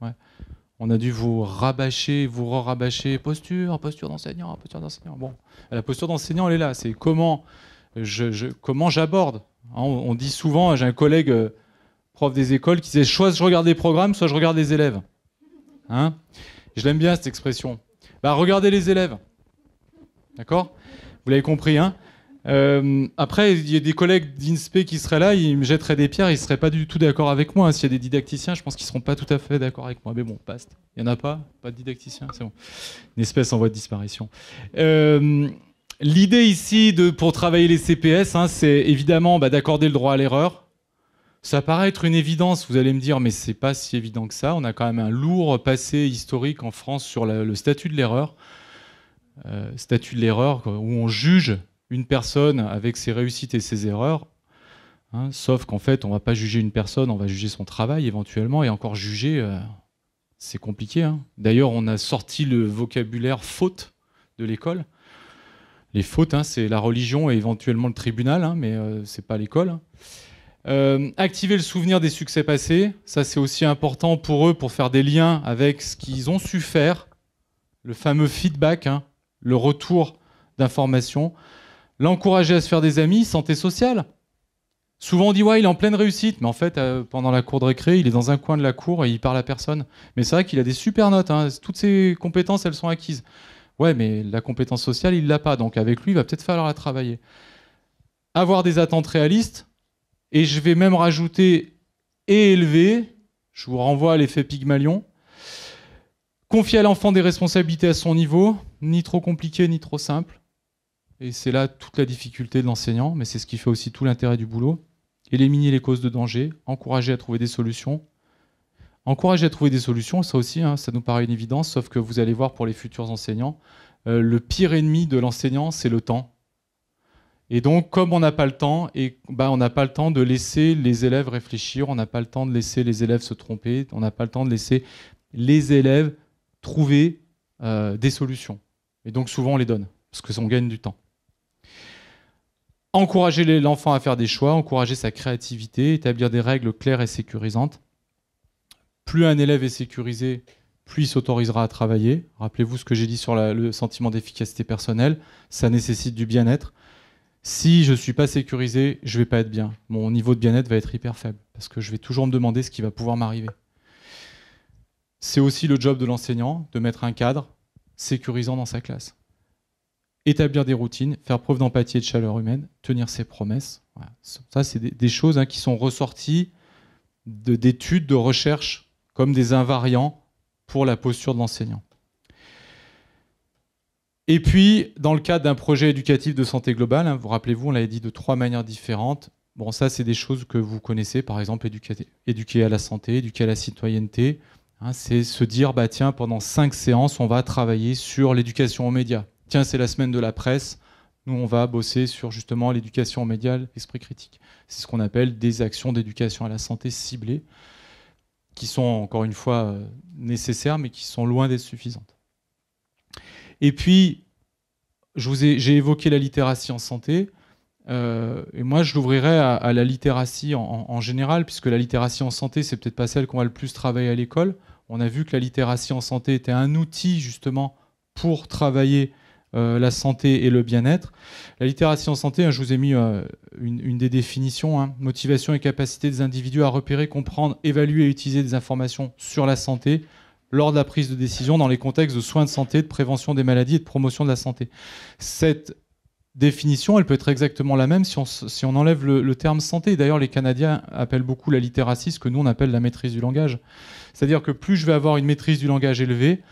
On a dû vous rabâcher, vous rabâcher posture, posture d'enseignant, posture d'enseignant. Bon, la posture d'enseignant, elle est là. C'est comment je, comment j'aborde. Hein, on, dit souvent, j'ai un collègue euh, prof des écoles qui disait soit je regarde les programmes, soit je regarde les élèves. Hein je l'aime bien cette expression. Bah, regardez les élèves. D'accord Vous l'avez compris, hein euh, après, il y a des collègues d'INSPE qui seraient là, ils me jetteraient des pierres, ils seraient pas du tout d'accord avec moi. Hein. S'il y a des didacticiens, je pense qu'ils seront pas tout à fait d'accord avec moi. Mais bon, paste, Il n'y en a pas Pas de didacticiens C'est bon. Une espèce en voie de disparition. Euh, l'idée ici de, pour travailler les CPS, hein, c'est évidemment bah, d'accorder le droit à l'erreur. Ça paraît être une évidence, vous allez me dire, mais c'est pas si évident que ça. On a quand même un lourd passé historique en France sur le statut de l'erreur. Euh, statut de l'erreur, où on juge une personne avec ses réussites et ses erreurs, hein, sauf qu'en fait, on ne va pas juger une personne, on va juger son travail éventuellement, et encore juger, euh, c'est compliqué. Hein. D'ailleurs, on a sorti le vocabulaire faute de l'école. Les fautes, hein, c'est la religion et éventuellement le tribunal, mais euh, ce n'est pas l'école. activer le souvenir des succès passés, ça c'est aussi important pour eux pour faire des liens avec ce qu'ils ont su faire, le fameux feedback, le retour d'informations, l'encourager à se faire des amis, santé sociale. Souvent on dit ouais il est en pleine réussite, mais en fait euh, pendant la cour de récré il est dans un coin de la cour et il parle à personne. Mais c'est vrai qu'il a des super notes, hein. toutes ses compétences elles sont acquises. Ouais mais la compétence sociale il l'a pas, donc avec lui il va peut-être falloir la travailler. Avoir des attentes réalistes et je vais même rajouter et élever. Je vous renvoie à l'effet Pygmalion. Confier à l'enfant des responsabilités à son niveau, ni trop compliqué, ni trop simple. Et c'est là toute la difficulté de l'enseignant, mais c'est ce qui fait aussi tout l'intérêt du boulot. Éliminer les causes de danger, encourager à trouver des solutions. Encourager à trouver des solutions, ça aussi, hein, ça nous paraît une évidence, sauf que vous allez voir pour les futurs enseignants, euh, le pire ennemi de l'enseignant, c'est le temps. Et donc, comme on n'a pas le temps, et, bah, on n'a pas le temps de laisser les élèves réfléchir, on n'a pas le temps de laisser les élèves se tromper, on n'a pas le temps de laisser les élèves trouver euh, des solutions. Et donc souvent, on les donne, parce qu'on gagne du temps. Encourager l'enfant à faire des choix, encourager sa créativité, établir des règles claires et sécurisantes. Plus un élève est sécurisé, plus il s'autorisera à travailler. Rappelez-vous ce que j'ai dit sur le sentiment d'efficacité personnelle, ça nécessite du bien-être. Si je ne suis pas sécurisé, je ne vais pas être bien. Mon niveau de bien-être va être hyper faible, parce que je vais toujours me demander ce qui va pouvoir m'arriver. C'est aussi le job de l'enseignant de mettre un cadre, sécurisant dans sa classe. Établir des routines, faire preuve d'empathie et de chaleur humaine, tenir ses promesses. Ça, c'est des, choses hein, qui sont ressorties d'études, de, recherches, comme des invariants pour la posture de l'enseignant. Et puis, dans le cadre d'un projet éducatif de santé globale, hein, vous rappelez-vous, on l'avait dit de trois manières différentes. Bon, ça, c'est des choses que vous connaissez, par exemple, éduquer à la santé, éduquer à la citoyenneté. Hein, c'est se dire, bah, tiens, pendant cinq séances, on va travailler sur l'éducation aux médias. Tiens, c'est la semaine de la presse. Nous, on va bosser sur justement l'éducation aux médias, l'esprit critique. C'est ce qu'on appelle des actions d'éducation à la santé ciblées, qui sont encore une fois euh, nécessaires, mais qui sont loin d'être suffisantes. Et puis, j'ai évoqué la littératie en santé. Euh, et moi, je l'ouvrirais à, la littératie en, général, puisque la littératie en santé, c'est peut-être pas celle qu'on va le plus travailler à l'école. On a vu que la littératie en santé était un outil justement pour travailler euh, la santé et le bien-être. La littératie en santé, hein, je vous ai mis euh, une, des définitions hein. motivation et capacité des individus à repérer, comprendre, évaluer et utiliser des informations sur la santé lors de la prise de décision dans les contextes de soins de santé, de prévention des maladies et de promotion de la santé. Cette définition, elle peut être exactement la même si on, si on enlève le, terme santé. D'ailleurs, les Canadiens appellent beaucoup la littératie ce que nous on appelle la maîtrise du langage. C'est-à-dire que plus je vais avoir une maîtrise du langage élevée,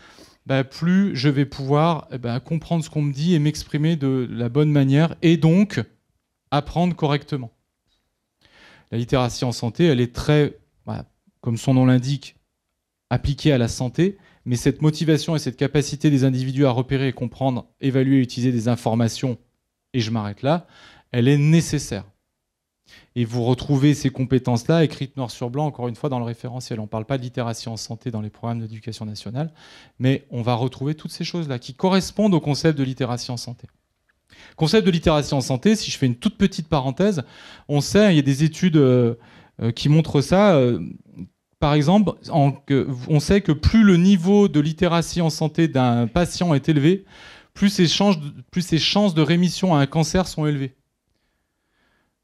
bah, plus je vais pouvoir eh ben, comprendre ce qu'on me dit et m'exprimer de la bonne manière et donc apprendre correctement. La littératie en santé, elle est très, bah, comme son nom l'indique, appliquée à la santé, mais cette motivation et cette capacité des individus à repérer, et comprendre, évaluer et utiliser des informations et je m'arrête là, elle est nécessaire. Et vous retrouvez ces compétences-là écrites noir sur blanc, encore une fois, dans le référentiel. On ne parle pas de littératie en santé dans les programmes d'éducation nationale, mais on va retrouver toutes ces choses-là qui correspondent au concept de littératie en santé. Concept de littératie en santé, si je fais une toute petite parenthèse, on sait, il y a des études euh, euh, qui montrent ça. Euh, par exemple, on sait que plus le niveau de littératie en santé d'un patient est élevé, plus ces chances, plus chances de rémission à un cancer sont élevées.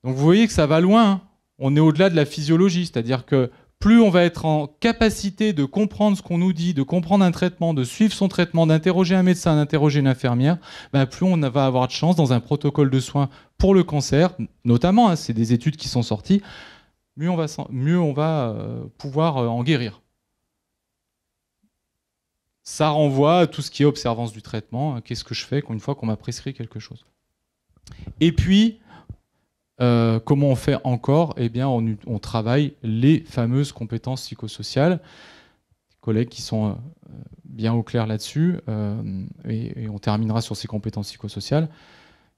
Donc vous voyez que ça va loin, hein. on est au-delà de la physiologie, c'est-à-dire que plus on va être en capacité de comprendre ce qu'on nous dit, de comprendre un traitement, de suivre son traitement, d'interroger un médecin, d'interroger une infirmière, ben plus on va avoir de chance dans un protocole de soins pour le cancer, notamment, hein, c'est des études qui sont sorties, mieux on va, euh, pouvoir euh, en guérir ça renvoie à tout ce qui est observance du traitement. Qu'est-ce que je fais une fois qu'on m'a prescrit quelque chose Et puis, euh, comment on fait encore Eh bien, on, travaille les fameuses compétences psychosociales. Les collègues qui sont euh, bien au clair là-dessus, euh, et, on terminera sur ces compétences psychosociales.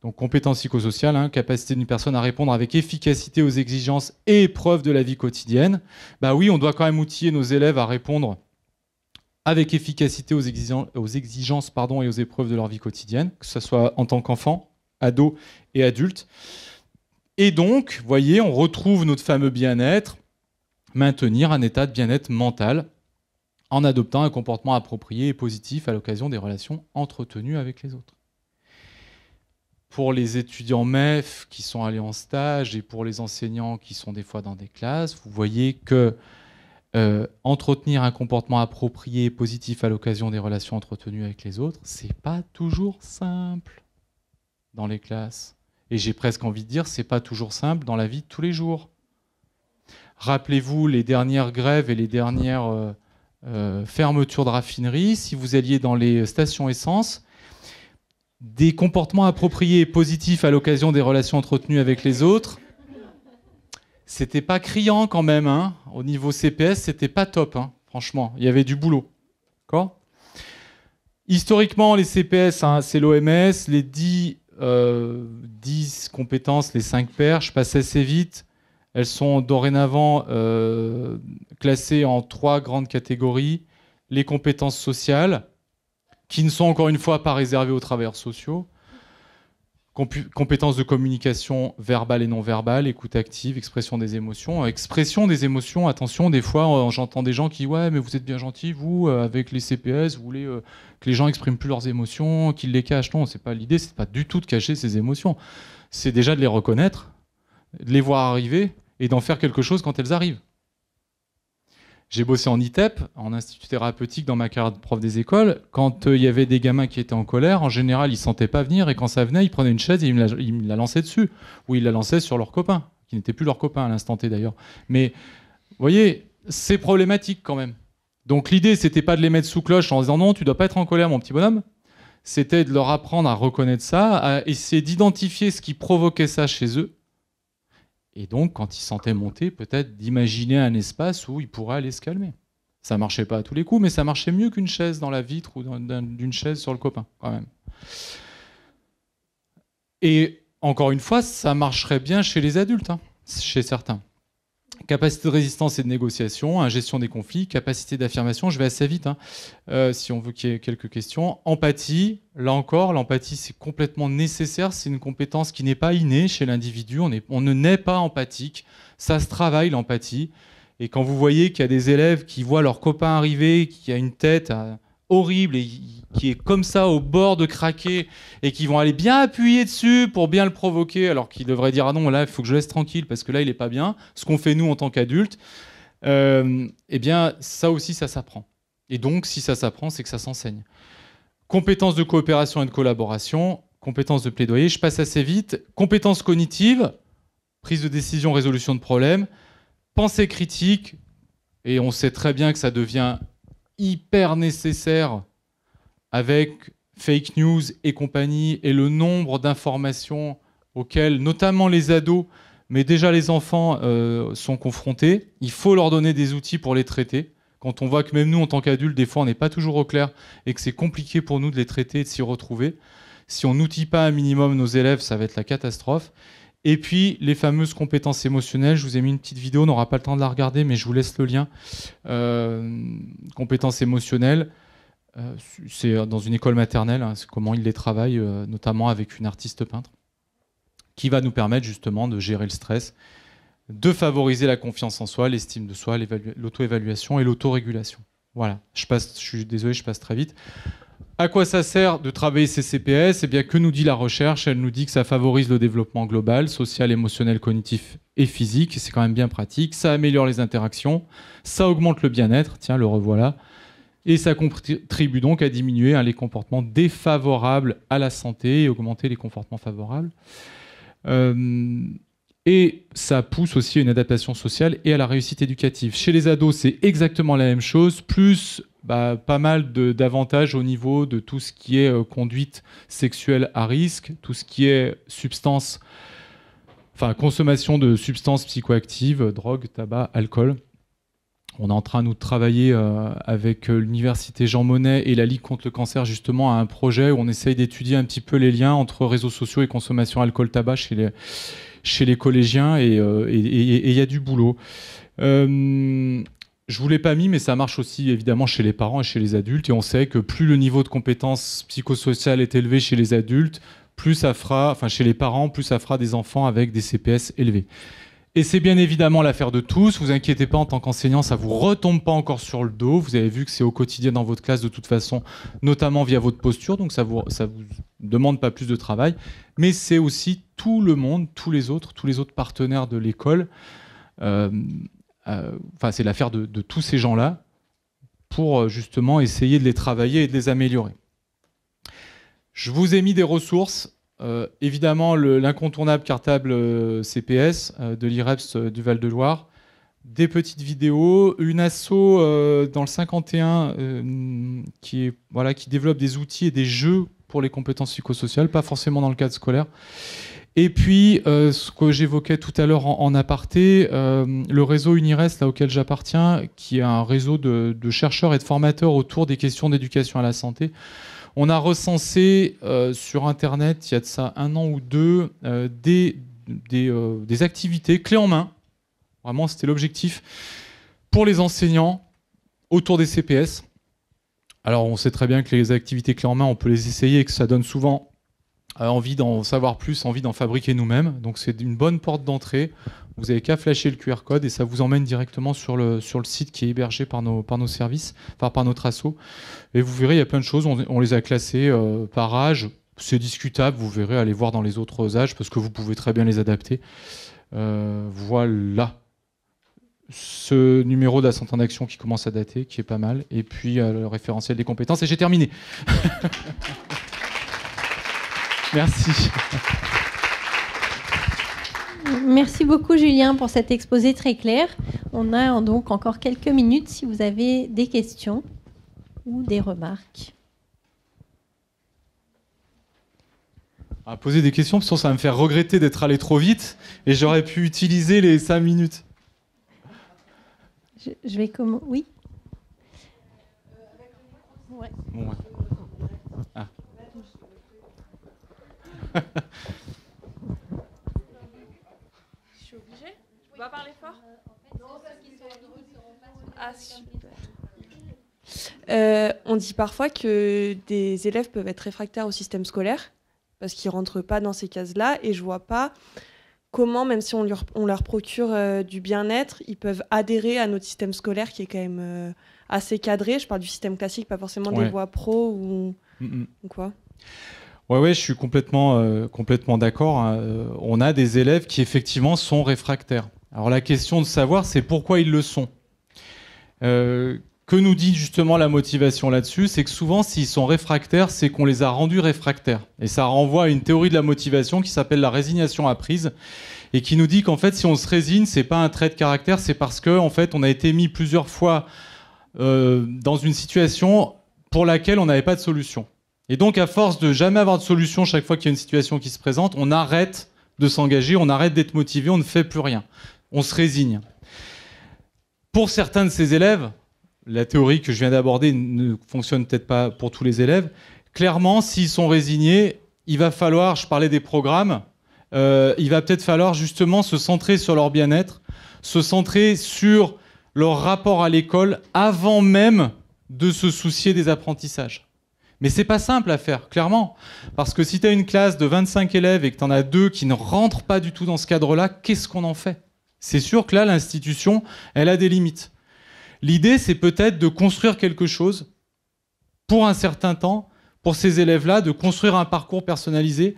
Donc, compétences psychosociales, hein, capacité d'une personne à répondre avec efficacité aux exigences et épreuves de la vie quotidienne. Bah oui, on doit quand même outiller nos élèves à répondre avec efficacité aux, exigences, aux exigences pardon, et aux épreuves de leur vie quotidienne, que ce soit en tant qu'enfant, ado et adulte. Et donc, voyez, on retrouve notre fameux bien-être, maintenir un état de bien-être mental en adoptant un comportement approprié et positif à l'occasion des relations entretenues avec les autres. Pour les étudiants MEF qui sont allés en stage et pour les enseignants qui sont des fois dans des classes, vous voyez que euh, entretenir un comportement approprié et positif à l'occasion des relations entretenues avec les autres, c'est pas toujours simple dans les classes. Et j'ai presque envie de dire, c'est pas toujours simple dans la vie de tous les jours. Rappelez-vous les dernières grèves et les dernières euh, euh, fermetures de raffineries. Si vous alliez dans les stations essence, des comportements appropriés et positifs à l'occasion des relations entretenues avec les autres, c'était pas criant quand même. Hein. Au niveau CPS, c'était pas top, hein, franchement. Il y avait du boulot. D'accord Historiquement, les CPS, hein, c'est l'OMS, les 10, euh, compétences, les 5 je passe assez vite. Elles sont dorénavant euh, classées en trois grandes catégories. Les compétences sociales, qui ne sont encore une fois pas réservées aux travailleurs sociaux compétences de communication verbale et non verbale, écoute active, expression des émotions. Expression des émotions, attention, des fois euh, j'entends des gens qui ouais mais vous êtes bien gentil, vous, euh, avec les CPS, vous voulez euh, que les gens expriment plus leurs émotions, qu'ils les cachent. Non, c'est pas l'idée, c'est pas du tout de cacher ses émotions. C'est déjà de les reconnaître, de les voir arriver et d'en faire quelque chose quand elles arrivent. J'ai bossé en ITEP, en institut thérapeutique, dans ma carrière de prof des écoles. Quand euh, il y avait des gamins qui étaient en colère, en général, ils ne sentaient pas venir, et quand ça venait, ils prenaient une chaise et ils me la, lançaient dessus, ou ils la lançaient sur leurs copains, qui n'étaient plus leurs copains à l'instant T d'ailleurs. Mais, vous voyez, c'est problématique quand même. Donc l'idée, c'était pas de les mettre sous cloche en disant non, tu ne dois pas être en colère, mon petit bonhomme. C'était de leur apprendre à reconnaître ça, à essayer d'identifier ce qui provoquait ça chez eux, et donc, quand il sentait monter, peut-être d'imaginer un espace où il pourrait aller se calmer. Ça marchait pas à tous les coups, mais ça marchait mieux qu'une chaise dans la vitre ou d'une chaise sur le copain, quand même. Et encore une fois, ça marcherait bien chez les adultes, hein, chez certains capacité de résistance et de négociation, ingestion hein, gestion des conflits, capacité d'affirmation, je vais assez vite hein, euh, si on veut qu'il y ait quelques questions. Empathie, là encore, l'empathie c'est complètement nécessaire, c'est une compétence qui n'est pas innée chez l'individu, on, on, ne naît pas empathique, ça se travaille l'empathie. Et quand vous voyez qu'il y a des élèves qui voient leur copain arriver, qui a une tête à horrible et qui est comme ça au bord de craquer et qui vont aller bien appuyer dessus pour bien le provoquer alors qu'il devrait dire ah non là il faut que je laisse tranquille parce que là il est pas bien ce qu'on fait nous en tant qu'adultes et euh, eh bien ça aussi ça s'apprend et donc si ça s'apprend c'est que ça s'enseigne compétences de coopération et de collaboration compétences de plaidoyer je passe assez vite compétences cognitives prise de décision résolution de problèmes pensée critique et on sait très bien que ça devient hyper nécessaire avec fake news et compagnie et le nombre d'informations auxquelles notamment les ados, mais déjà les enfants euh, sont confrontés. Il faut leur donner des outils pour les traiter. Quand on voit que même nous, en tant qu'adultes, des fois, on n'est pas toujours au clair et que c'est compliqué pour nous de les traiter et de s'y retrouver. Si on n'outille pas un minimum nos élèves, ça va être la catastrophe. Et puis les fameuses compétences émotionnelles, je vous ai mis une petite vidéo, on n'aura pas le temps de la regarder, mais je vous laisse le lien. Euh, compétences émotionnelles, euh, c'est dans une école maternelle, hein, c'est comment ils les travaillent, euh, notamment avec une artiste peintre, qui va nous permettre justement de gérer le stress, de favoriser la confiance en soi, l'estime de soi, l'auto-évaluation et l'autorégulation. Voilà, je, passe, je suis désolé, je passe très vite. À quoi ça sert de travailler ces CPS Eh bien, que nous dit la recherche Elle nous dit que ça favorise le développement global, social, émotionnel, cognitif et physique. C'est quand même bien pratique. Ça améliore les interactions. Ça augmente le bien-être. Tiens, le revoilà. Et ça contribue donc à diminuer hein, les comportements défavorables à la santé et augmenter les comportements favorables. Euh, et ça pousse aussi à une adaptation sociale et à la réussite éducative. Chez les ados, c'est exactement la même chose. Plus bah, pas mal d'avantages au niveau de tout ce qui est euh, conduite sexuelle à risque, tout ce qui est substance, enfin consommation de substances psychoactives, drogue, tabac, alcool. On est en train nous, de travailler euh, avec euh, l'université Jean Monnet et la Ligue contre le cancer justement à un projet où on essaye d'étudier un petit peu les liens entre réseaux sociaux et consommation alcool-tabac chez les, chez les collégiens et il y a du boulot. Euh, je vous l'ai pas mis, mais ça marche aussi évidemment chez les parents et chez les adultes. Et on sait que plus le niveau de compétence psychosociale est élevé chez les adultes, plus ça fera, enfin chez les parents, plus ça fera des enfants avec des CPS élevés. Et c'est bien évidemment l'affaire de tous. Vous inquiétez pas en tant qu'enseignant, ça vous retombe pas encore sur le dos. Vous avez vu que c'est au quotidien dans votre classe de toute façon, notamment via votre posture, donc ça vous ça vous demande pas plus de travail. Mais c'est aussi tout le monde, tous les autres, tous les autres partenaires de l'école. Euh, euh, enfin c'est l'affaire de, tous ces gens-là pour euh, justement essayer de les travailler et de les améliorer. Je vous ai mis des ressources. Euh, évidemment, l'incontournable cartable CPS de l'IREPS du Val-de-Loire. Des petites vidéos, une asso dans le 51 qui, voilà, qui développe des outils et des jeux pour les compétences psychosociales, pas forcément dans le cadre scolaire. Et puis, euh, ce que j'évoquais tout à l'heure en, aparté, euh, le réseau Unires, là auquel j'appartiens, qui est un réseau de, chercheurs et de formateurs autour des questions d'éducation à la santé, on a recensé euh, sur Internet, il y a de ça un an ou deux, des, des, des activités clés en main, vraiment c'était l'objectif, pour les enseignants autour des CPS. Alors on sait très bien que les activités clés en main, on peut les essayer et que ça donne souvent envie d'en savoir plus, envie d'en fabriquer nous-mêmes. Donc c'est une bonne porte d'entrée. Vous n'avez qu'à flasher le QR code et ça vous emmène directement sur le, sur le site qui est hébergé par nos, par nos services, par, par notre assaut. Et vous verrez, il y a plein de choses. On, les a classées euh, par âge. C'est discutable, vous verrez, allez voir dans les autres âges parce que vous pouvez très bien les adapter. Euh, voilà ce numéro la en Action qui commence à dater, qui est pas mal, et puis euh, le référentiel des compétences, et j'ai terminé. Merci. Merci beaucoup Julien pour cet exposé très clair. On a donc encore quelques minutes si vous avez des questions ou des remarques. À poser des questions, parce que ça va me faire regretter d'être allé trop vite et j'aurais pu utiliser les cinq minutes. Je, vais comment Oui. Ouais. Ah. Euh, on dit parfois que des élèves peuvent être réfractaires au système scolaire parce qu'ils rentrent pas dans ces cases-là et je vois pas comment, même si on, leur, procure euh, du bien-être, ils peuvent adhérer à notre système scolaire qui est quand même euh, assez cadré. Je parle du système classique, pas forcément des voies pro ou quoi. Oui, ouais, je suis complètement, euh, complètement d'accord. Hein. Euh, on a des élèves qui effectivement sont réfractaires. Alors la question de savoir, c'est pourquoi ils le sont. Euh, que nous dit justement la motivation là-dessus C'est que souvent, s'ils sont réfractaires, c'est qu'on les a rendus réfractaires. Et ça renvoie à une théorie de la motivation qui s'appelle la résignation apprise et qui nous dit qu'en fait, si on se résigne, c'est pas un trait de caractère, c'est parce que en fait, on a été mis plusieurs fois dans une situation pour laquelle on n'avait pas de solution. Et donc, à force de jamais avoir de solution chaque fois qu'il y a une situation qui se présente, on arrête de s'engager, on arrête d'être motivé, on ne fait plus rien. On se résigne. Pour certains de ces élèves, la théorie que je viens d'aborder ne fonctionne peut-être pas pour tous les élèves. Clairement, s'ils sont résignés, il va falloir, je parlais des programmes, euh, il va peut-être falloir justement se centrer sur leur bien-être, se centrer sur leur rapport à l'école avant même de se soucier des apprentissages. Mais c'est pas simple à faire, clairement. Parce que si tu as une classe de 25 élèves et que tu en as deux qui ne rentrent pas du tout dans ce cadre-là, qu'est-ce qu'on en fait C'est sûr que là, l'institution, elle a des limites. L'idée, c'est peut-être de construire quelque chose pour un certain temps, pour ces élèves-là, de construire un parcours personnalisé.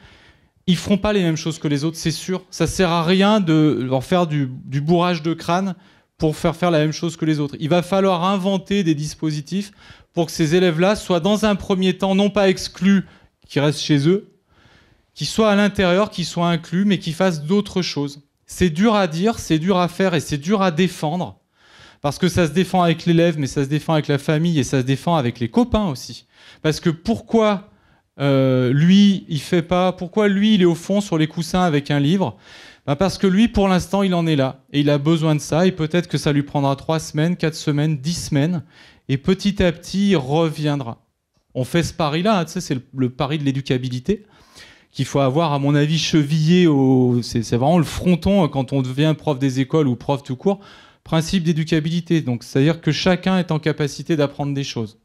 Ils ne feront pas les mêmes choses que les autres, c'est sûr. Ça ne sert à rien de leur faire du, du bourrage de crâne pour faire faire la même chose que les autres. Il va falloir inventer des dispositifs pour que ces élèves-là soient dans un premier temps non pas exclus, qui restent chez eux, qui soient à l'intérieur, qui soient inclus, mais qui fassent d'autres choses. C'est dur à dire, c'est dur à faire et c'est dur à défendre, parce que ça se défend avec l'élève, mais ça se défend avec la famille et ça se défend avec les copains aussi. Parce que pourquoi euh, lui, il fait pas, pourquoi lui, il est au fond sur les coussins avec un livre ben Parce que lui, pour l'instant, il en est là et il a besoin de ça et peut-être que ça lui prendra trois semaines, quatre semaines, dix semaines et petit à petit il reviendra. On fait ce pari-là, hein, c'est le, pari de l'éducabilité qu'il faut avoir, à mon avis, chevillé au. C'est vraiment le fronton hein, quand on devient prof des écoles ou prof tout court. Principe d'éducabilité. Donc, c'est-à-dire que chacun est en capacité d'apprendre des choses.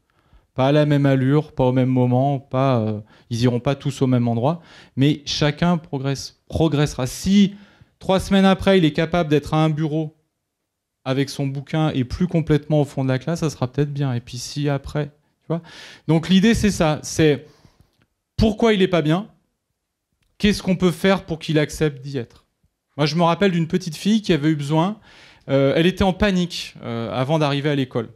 Pas à la même allure, pas au même moment, pas, euh, ils iront pas tous au même endroit, mais chacun progresse, progressera. Si trois semaines après, il est capable d'être à un bureau avec son bouquin et plus complètement au fond de la classe, ça sera peut-être bien. Et puis si après, tu vois. Donc l'idée c'est ça, c'est pourquoi il n'est pas bien, qu'est-ce qu'on peut faire pour qu'il accepte d'y être. Moi je me rappelle d'une petite fille qui avait eu besoin, euh, elle était en panique euh, avant d'arriver à l'école.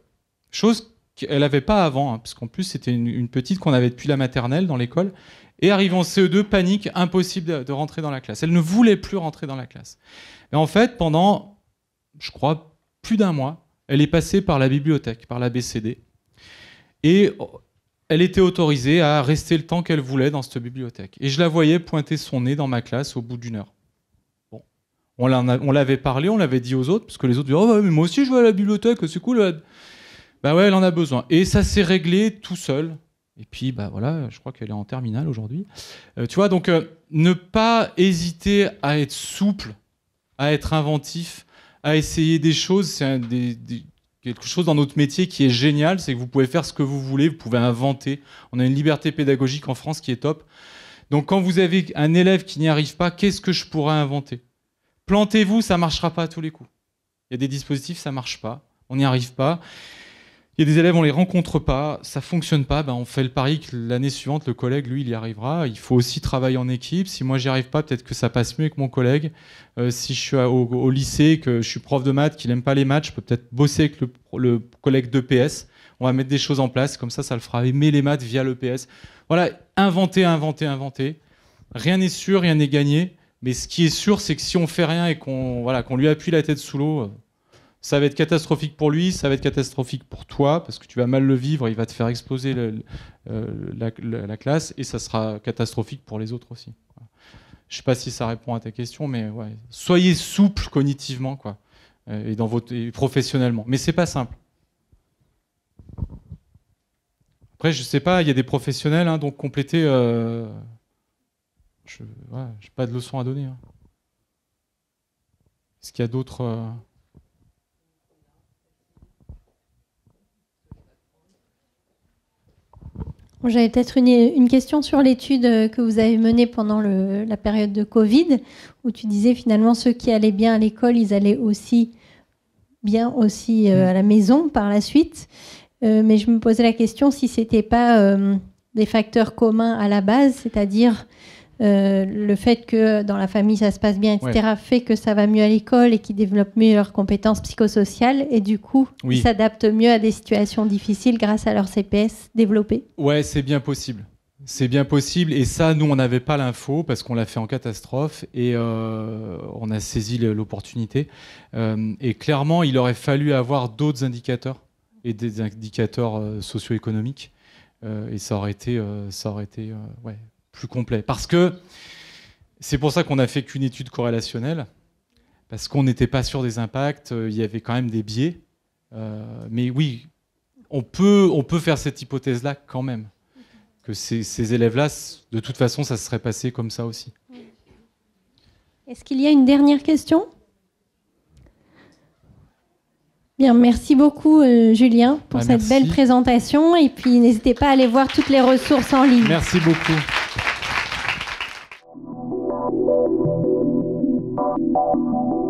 Chose qu'elle n'avait pas avant, hein, parce qu'en plus c'était une, petite qu'on avait depuis la maternelle dans l'école. Et arrivant en CE2, panique, impossible de, de rentrer dans la classe. Elle ne voulait plus rentrer dans la classe. Et en fait, pendant, je crois, plus d'un mois, elle est passée par la bibliothèque, par la BCD. Et elle était autorisée à rester le temps qu'elle voulait dans cette bibliothèque. Et je la voyais pointer son nez dans ma classe au bout d'une heure. Bon. On l'avait parlé, on l'avait dit aux autres, parce que les autres disaient Oh, mais moi aussi je vais à la bibliothèque, c'est cool. Ben Bah ouais, elle en a besoin. Et ça s'est réglé tout seul. Et puis, bah voilà, je crois qu'elle est en terminale aujourd'hui. Euh, tu vois, donc euh, ne pas hésiter à être souple, à être inventif, à essayer des choses. C'est quelque chose dans notre métier qui est génial, c'est que vous pouvez faire ce que vous voulez, vous pouvez inventer. On a une liberté pédagogique en France qui est top. Donc quand vous avez un élève qui n'y arrive pas, qu'est-ce que je pourrais inventer Plantez-vous, ça marchera pas à tous les coups. Il y a des dispositifs, ça marche pas. On n'y arrive pas. Il y a des élèves, on les rencontre pas, ça fonctionne pas, ben, on fait le pari que l'année suivante, le collègue, lui, il y arrivera. Il faut aussi travailler en équipe. Si moi, j'y arrive pas, peut-être que ça passe mieux avec mon collègue. Euh, si je suis au, lycée, que je suis prof de maths, qu'il n'aime pas les maths, je peux peut-être bosser avec le, collègue de PS. On va mettre des choses en place, comme ça, ça le fera aimer les maths via le PS. Voilà, inventer, inventer, inventer. Rien n'est sûr, rien n'est gagné. Mais ce qui est sûr, c'est que si on fait rien et qu'on voilà, qu'on lui appuie la tête sous l'eau, euh, ça va être catastrophique pour lui, ça va être catastrophique pour toi, parce que tu vas mal le vivre, il va te faire exploser euh, la, classe, et ça sera catastrophique pour les autres aussi. Je ne sais pas si ça répond à ta question, mais soyez souple cognitivement, quoi, euh, et dans votre professionnellement. Mais ce n'est pas simple. Après, je ne sais pas, il y a des professionnels, hein, donc complétez... Euh, je n'ai pas de leçons à donner. Hein. Est-ce qu'il y a d'autres. J'avais peut-être une, une, question sur l'étude euh, que vous avez menée pendant le, la période de Covid, où tu disais finalement ceux qui allaient bien à l'école, ils allaient aussi bien aussi euh, mm. à la maison par la suite. Euh, mais je me posais la question si c'était pas des facteurs communs à la base, c'est-à-dire euh, le fait que dans la famille ça se passe bien, etc., fait que ça va mieux à l'école et qu'ils développent mieux leurs compétences psychosociales et du coup ils s'adaptent mieux à des situations difficiles grâce à leur CPS développé. Ouais, c'est bien possible. C'est bien possible et ça, nous, on n'avait pas l'info parce qu'on l'a fait en catastrophe et euh, on a saisi l'opportunité. Euh, et clairement, il aurait fallu avoir d'autres indicateurs et des indicateurs socio-économiques et ça aurait été, ça aurait été ouais, plus complet. Parce que c'est pour ça qu'on n'a fait qu'une étude corrélationnelle, parce qu'on n'était pas sûr des impacts, euh, il y avait quand même des biais. Euh, mais oui, on peut, on peut faire cette hypothèse-là quand même, que ces, élèves-là, de toute façon, ça se serait passé comme ça aussi. Est-ce qu'il y a une dernière question Bien, merci beaucoup euh, Julien pour bah, cette belle présentation et puis n'hésitez pas à aller voir toutes les ressources en ligne. Merci beaucoup. thank you